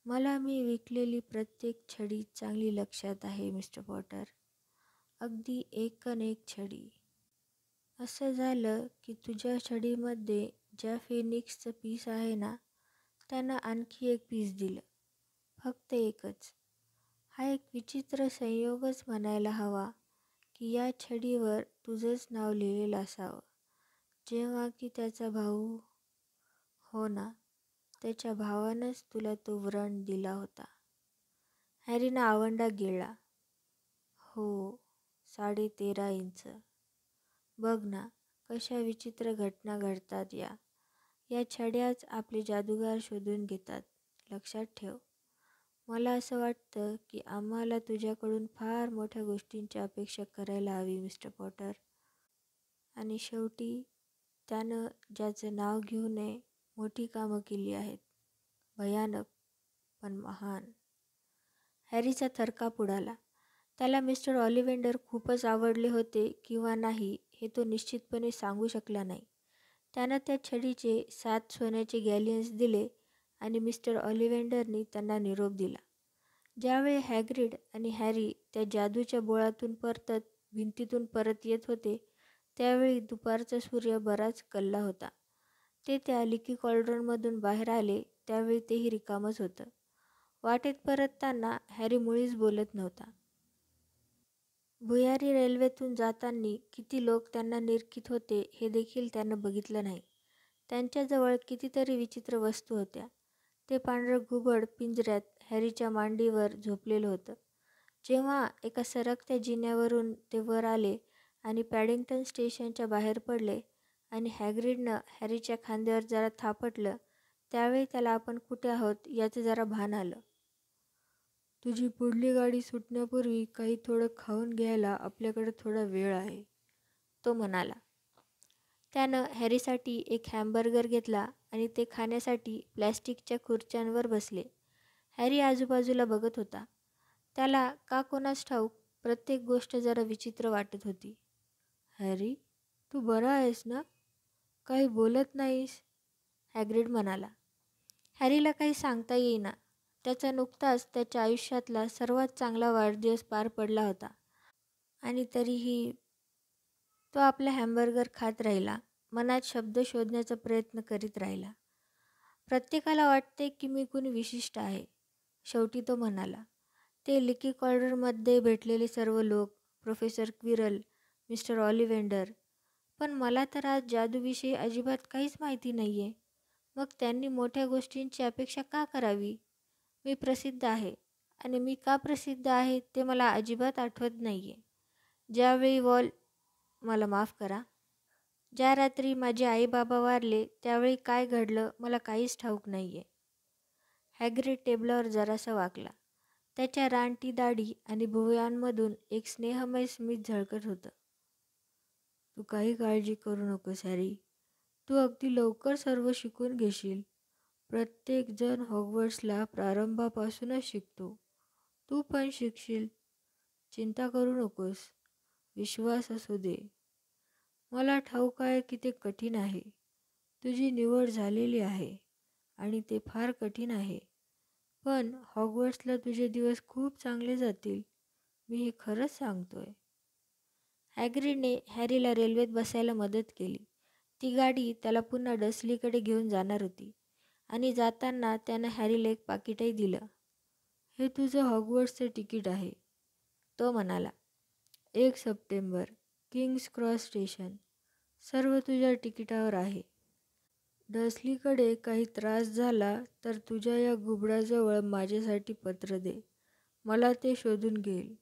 मला मी विकलेली प्रत्येक छडी चांगली लक्षात आहे मिस्टर पॉटर अगदी एक छडी असं झालं की तुझ्या छडीमध्ये ज्या फिनिक्सचं पीस आहे ना त्यानं आणखी एक पीस दिलं फक्त एकच हा एक विचित्र संयोगच म्हणायला हवा की या छडीवर तुझंच नाव लिहिलेलं असावं जेव्हा की त्याचा भाऊ हो ना त्याच्या भावानंच तुला तो व्रण दिला होता हॅरीनं आवंडा गेला हो साडे तेरा इंच बघ ना कशा विचित्र घटना घडतात या या छड्याच आपले जादूगार शोधून घेतात लक्षात ठेव मला असं वाटतं की आम्हाला तुझ्याकडून फार मोठ्या गोष्टींची अपेक्षा करायला हवी मिस्टर पॉटर आणि शेवटी त्यानं ज्याचं नाव नये मोठी कामं केली आहेत भयानक पण महान हॅरीचा थरका पुढाला त्याला मिस्टर ऑलिव्हेंडर खूपच आवडले होते किंवा नाही हे तो निश्चितपणे सांगू शकला नाही त्यानं त्या छडीचे सात सोन्याचे गॅलियन्स दिले आणि मिस्टर ऑलिव्हेंडरनी त्यांना निरोप दिला ज्यावेळी हॅग्रिड आणि हॅरी त्या जादूच्या बोळातून परतत भिंतीतून परत येत होते त्यावेळी दुपारचा सूर्य बराच कल्ला होता ते त्या लिकी कॉल्ड्रनमधून बाहेर आले त्यावेळी तेही रिकामच होतं वाटेत परतताना हॅरी मुळीच बोलत नव्हता भुयारी रेल्वेतून जाताना किती लोक त्यांना निरखित होते हे देखील त्यांना बघितलं नाही त्यांच्याजवळ कितीतरी विचित्र वस्तू होत्या ते पांढरं घुबड पिंजऱ्यात हॅरीच्या मांडीवर झोपलेलं होतं जेव्हा एका सरकत्या जिन्यावरून ते वर आले आणि पॅडिंग्टन स्टेशनच्या बाहेर पडले आणि हॅग्रिडनं हॅरीच्या खांद्यावर जरा थापटलं त्यावेळी त्याला आपण कुठे आहोत याचं जरा भान आलं तुझी पुढली गाडी सुटण्यापूर्वी काही थोडं खाऊन घ्यायला आपल्याकडे थोडा वेळ आहे तो म्हणाला त्यानं हॅरीसाठी एक हॅमबर्गर घेतला आणि ते खाण्यासाठी प्लॅस्टिकच्या खुर्च्यांवर बसले हॅरी आजूबाजूला बघत होता त्याला का कोणास ठाऊक प्रत्येक गोष्ट जरा विचित्र वाटत होती हॅरी तू बरा आहेस ना काही बोलत नाहीस हॅग्रिड म्हणाला हॅरीला काही सांगता येईना त्याचा नुकताच त्याच्या आयुष्यातला सर्वात चांगला वाढदिवस पार पडला होता आणि तरीही तो आपला हॅम्बर्गर खात राहिला मनात शब्द शोधण्याचा प्रयत्न करीत राहिला प्रत्येकाला वाटते की मी कुणी विशिष्ट आहे शेवटी तो म्हणाला ते लिकी कॉर्डरमध्ये भेटलेले सर्व लोक प्रोफेसर क्विरल मिस्टर ऑलिव्हेंडर पण मला तर आज जादूविषयी अजिबात काहीच माहिती नाही आहे मग त्यांनी मोठ्या गोष्टींची अपेक्षा का करावी मी प्रसिद्ध आहे आणि मी का प्रसिद्ध आहे ते मला अजिबात आठवत नाही आहे ज्यावेळी वॉल मला माफ करा ज्या रात्री माझे आई बाबा वारले त्यावेळी काय घडलं मला काहीच ठाऊक नाही आहे हॅग्रेट टेबलावर जरासा वाकला त्याच्या रानटी दाढी आणि भुवयांमधून एक स्नेहमय स्मित झळकत होतं तू काही काळजी करू नकोस सॅरी तू अगदी लवकर सर्व शिकून घेशील प्रत्येकजण हॉगवर्ड्सला प्रारंभापासूनच शिकतो तू पण शिकशील चिंता करू नकोस विश्वास असू दे मला ठाऊक आहे की ते कठीण आहे तुझी निवड झालेली आहे आणि ते फार कठीण आहे पण हॉगवर्ड्सला तुझे दिवस खूप चांगले जातील मी हे खरंच सांगतोय हॅग्रीडने हॅरीला रेल्वेत बसायला मदत केली ती गाडी त्याला पुन्हा डसलीकडे घेऊन जाणार होती आणि जाताना त्यानं हॅरीला एक पाकिटही दिलं हे तुझं हॉगवर्डचं तिकीट आहे तो म्हणाला एक सप्टेंबर किंग्स क्रॉस स्टेशन सर्व तुझ्या तिकिटावर आहे डसलीकडे काही त्रास झाला तर तुझ्या या घुबडाजवळ माझ्यासाठी पत्र दे मला ते शोधून घेईल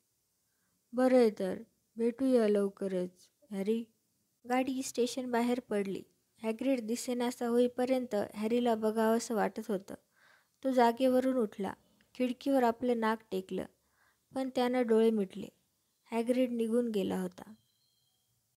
बरं आहे तर भेटूया लवकरच हॅरी गाडी स्टेशन बाहेर पडली हॅग्रीड दिसेनासा होईपर्यंत हॅरीला असं वाटत होतं तो जागेवरून उठला खिडकीवर आपलं नाक टेकलं पण त्यानं डोळे मिटले हॅग्रिड निघून गेला होता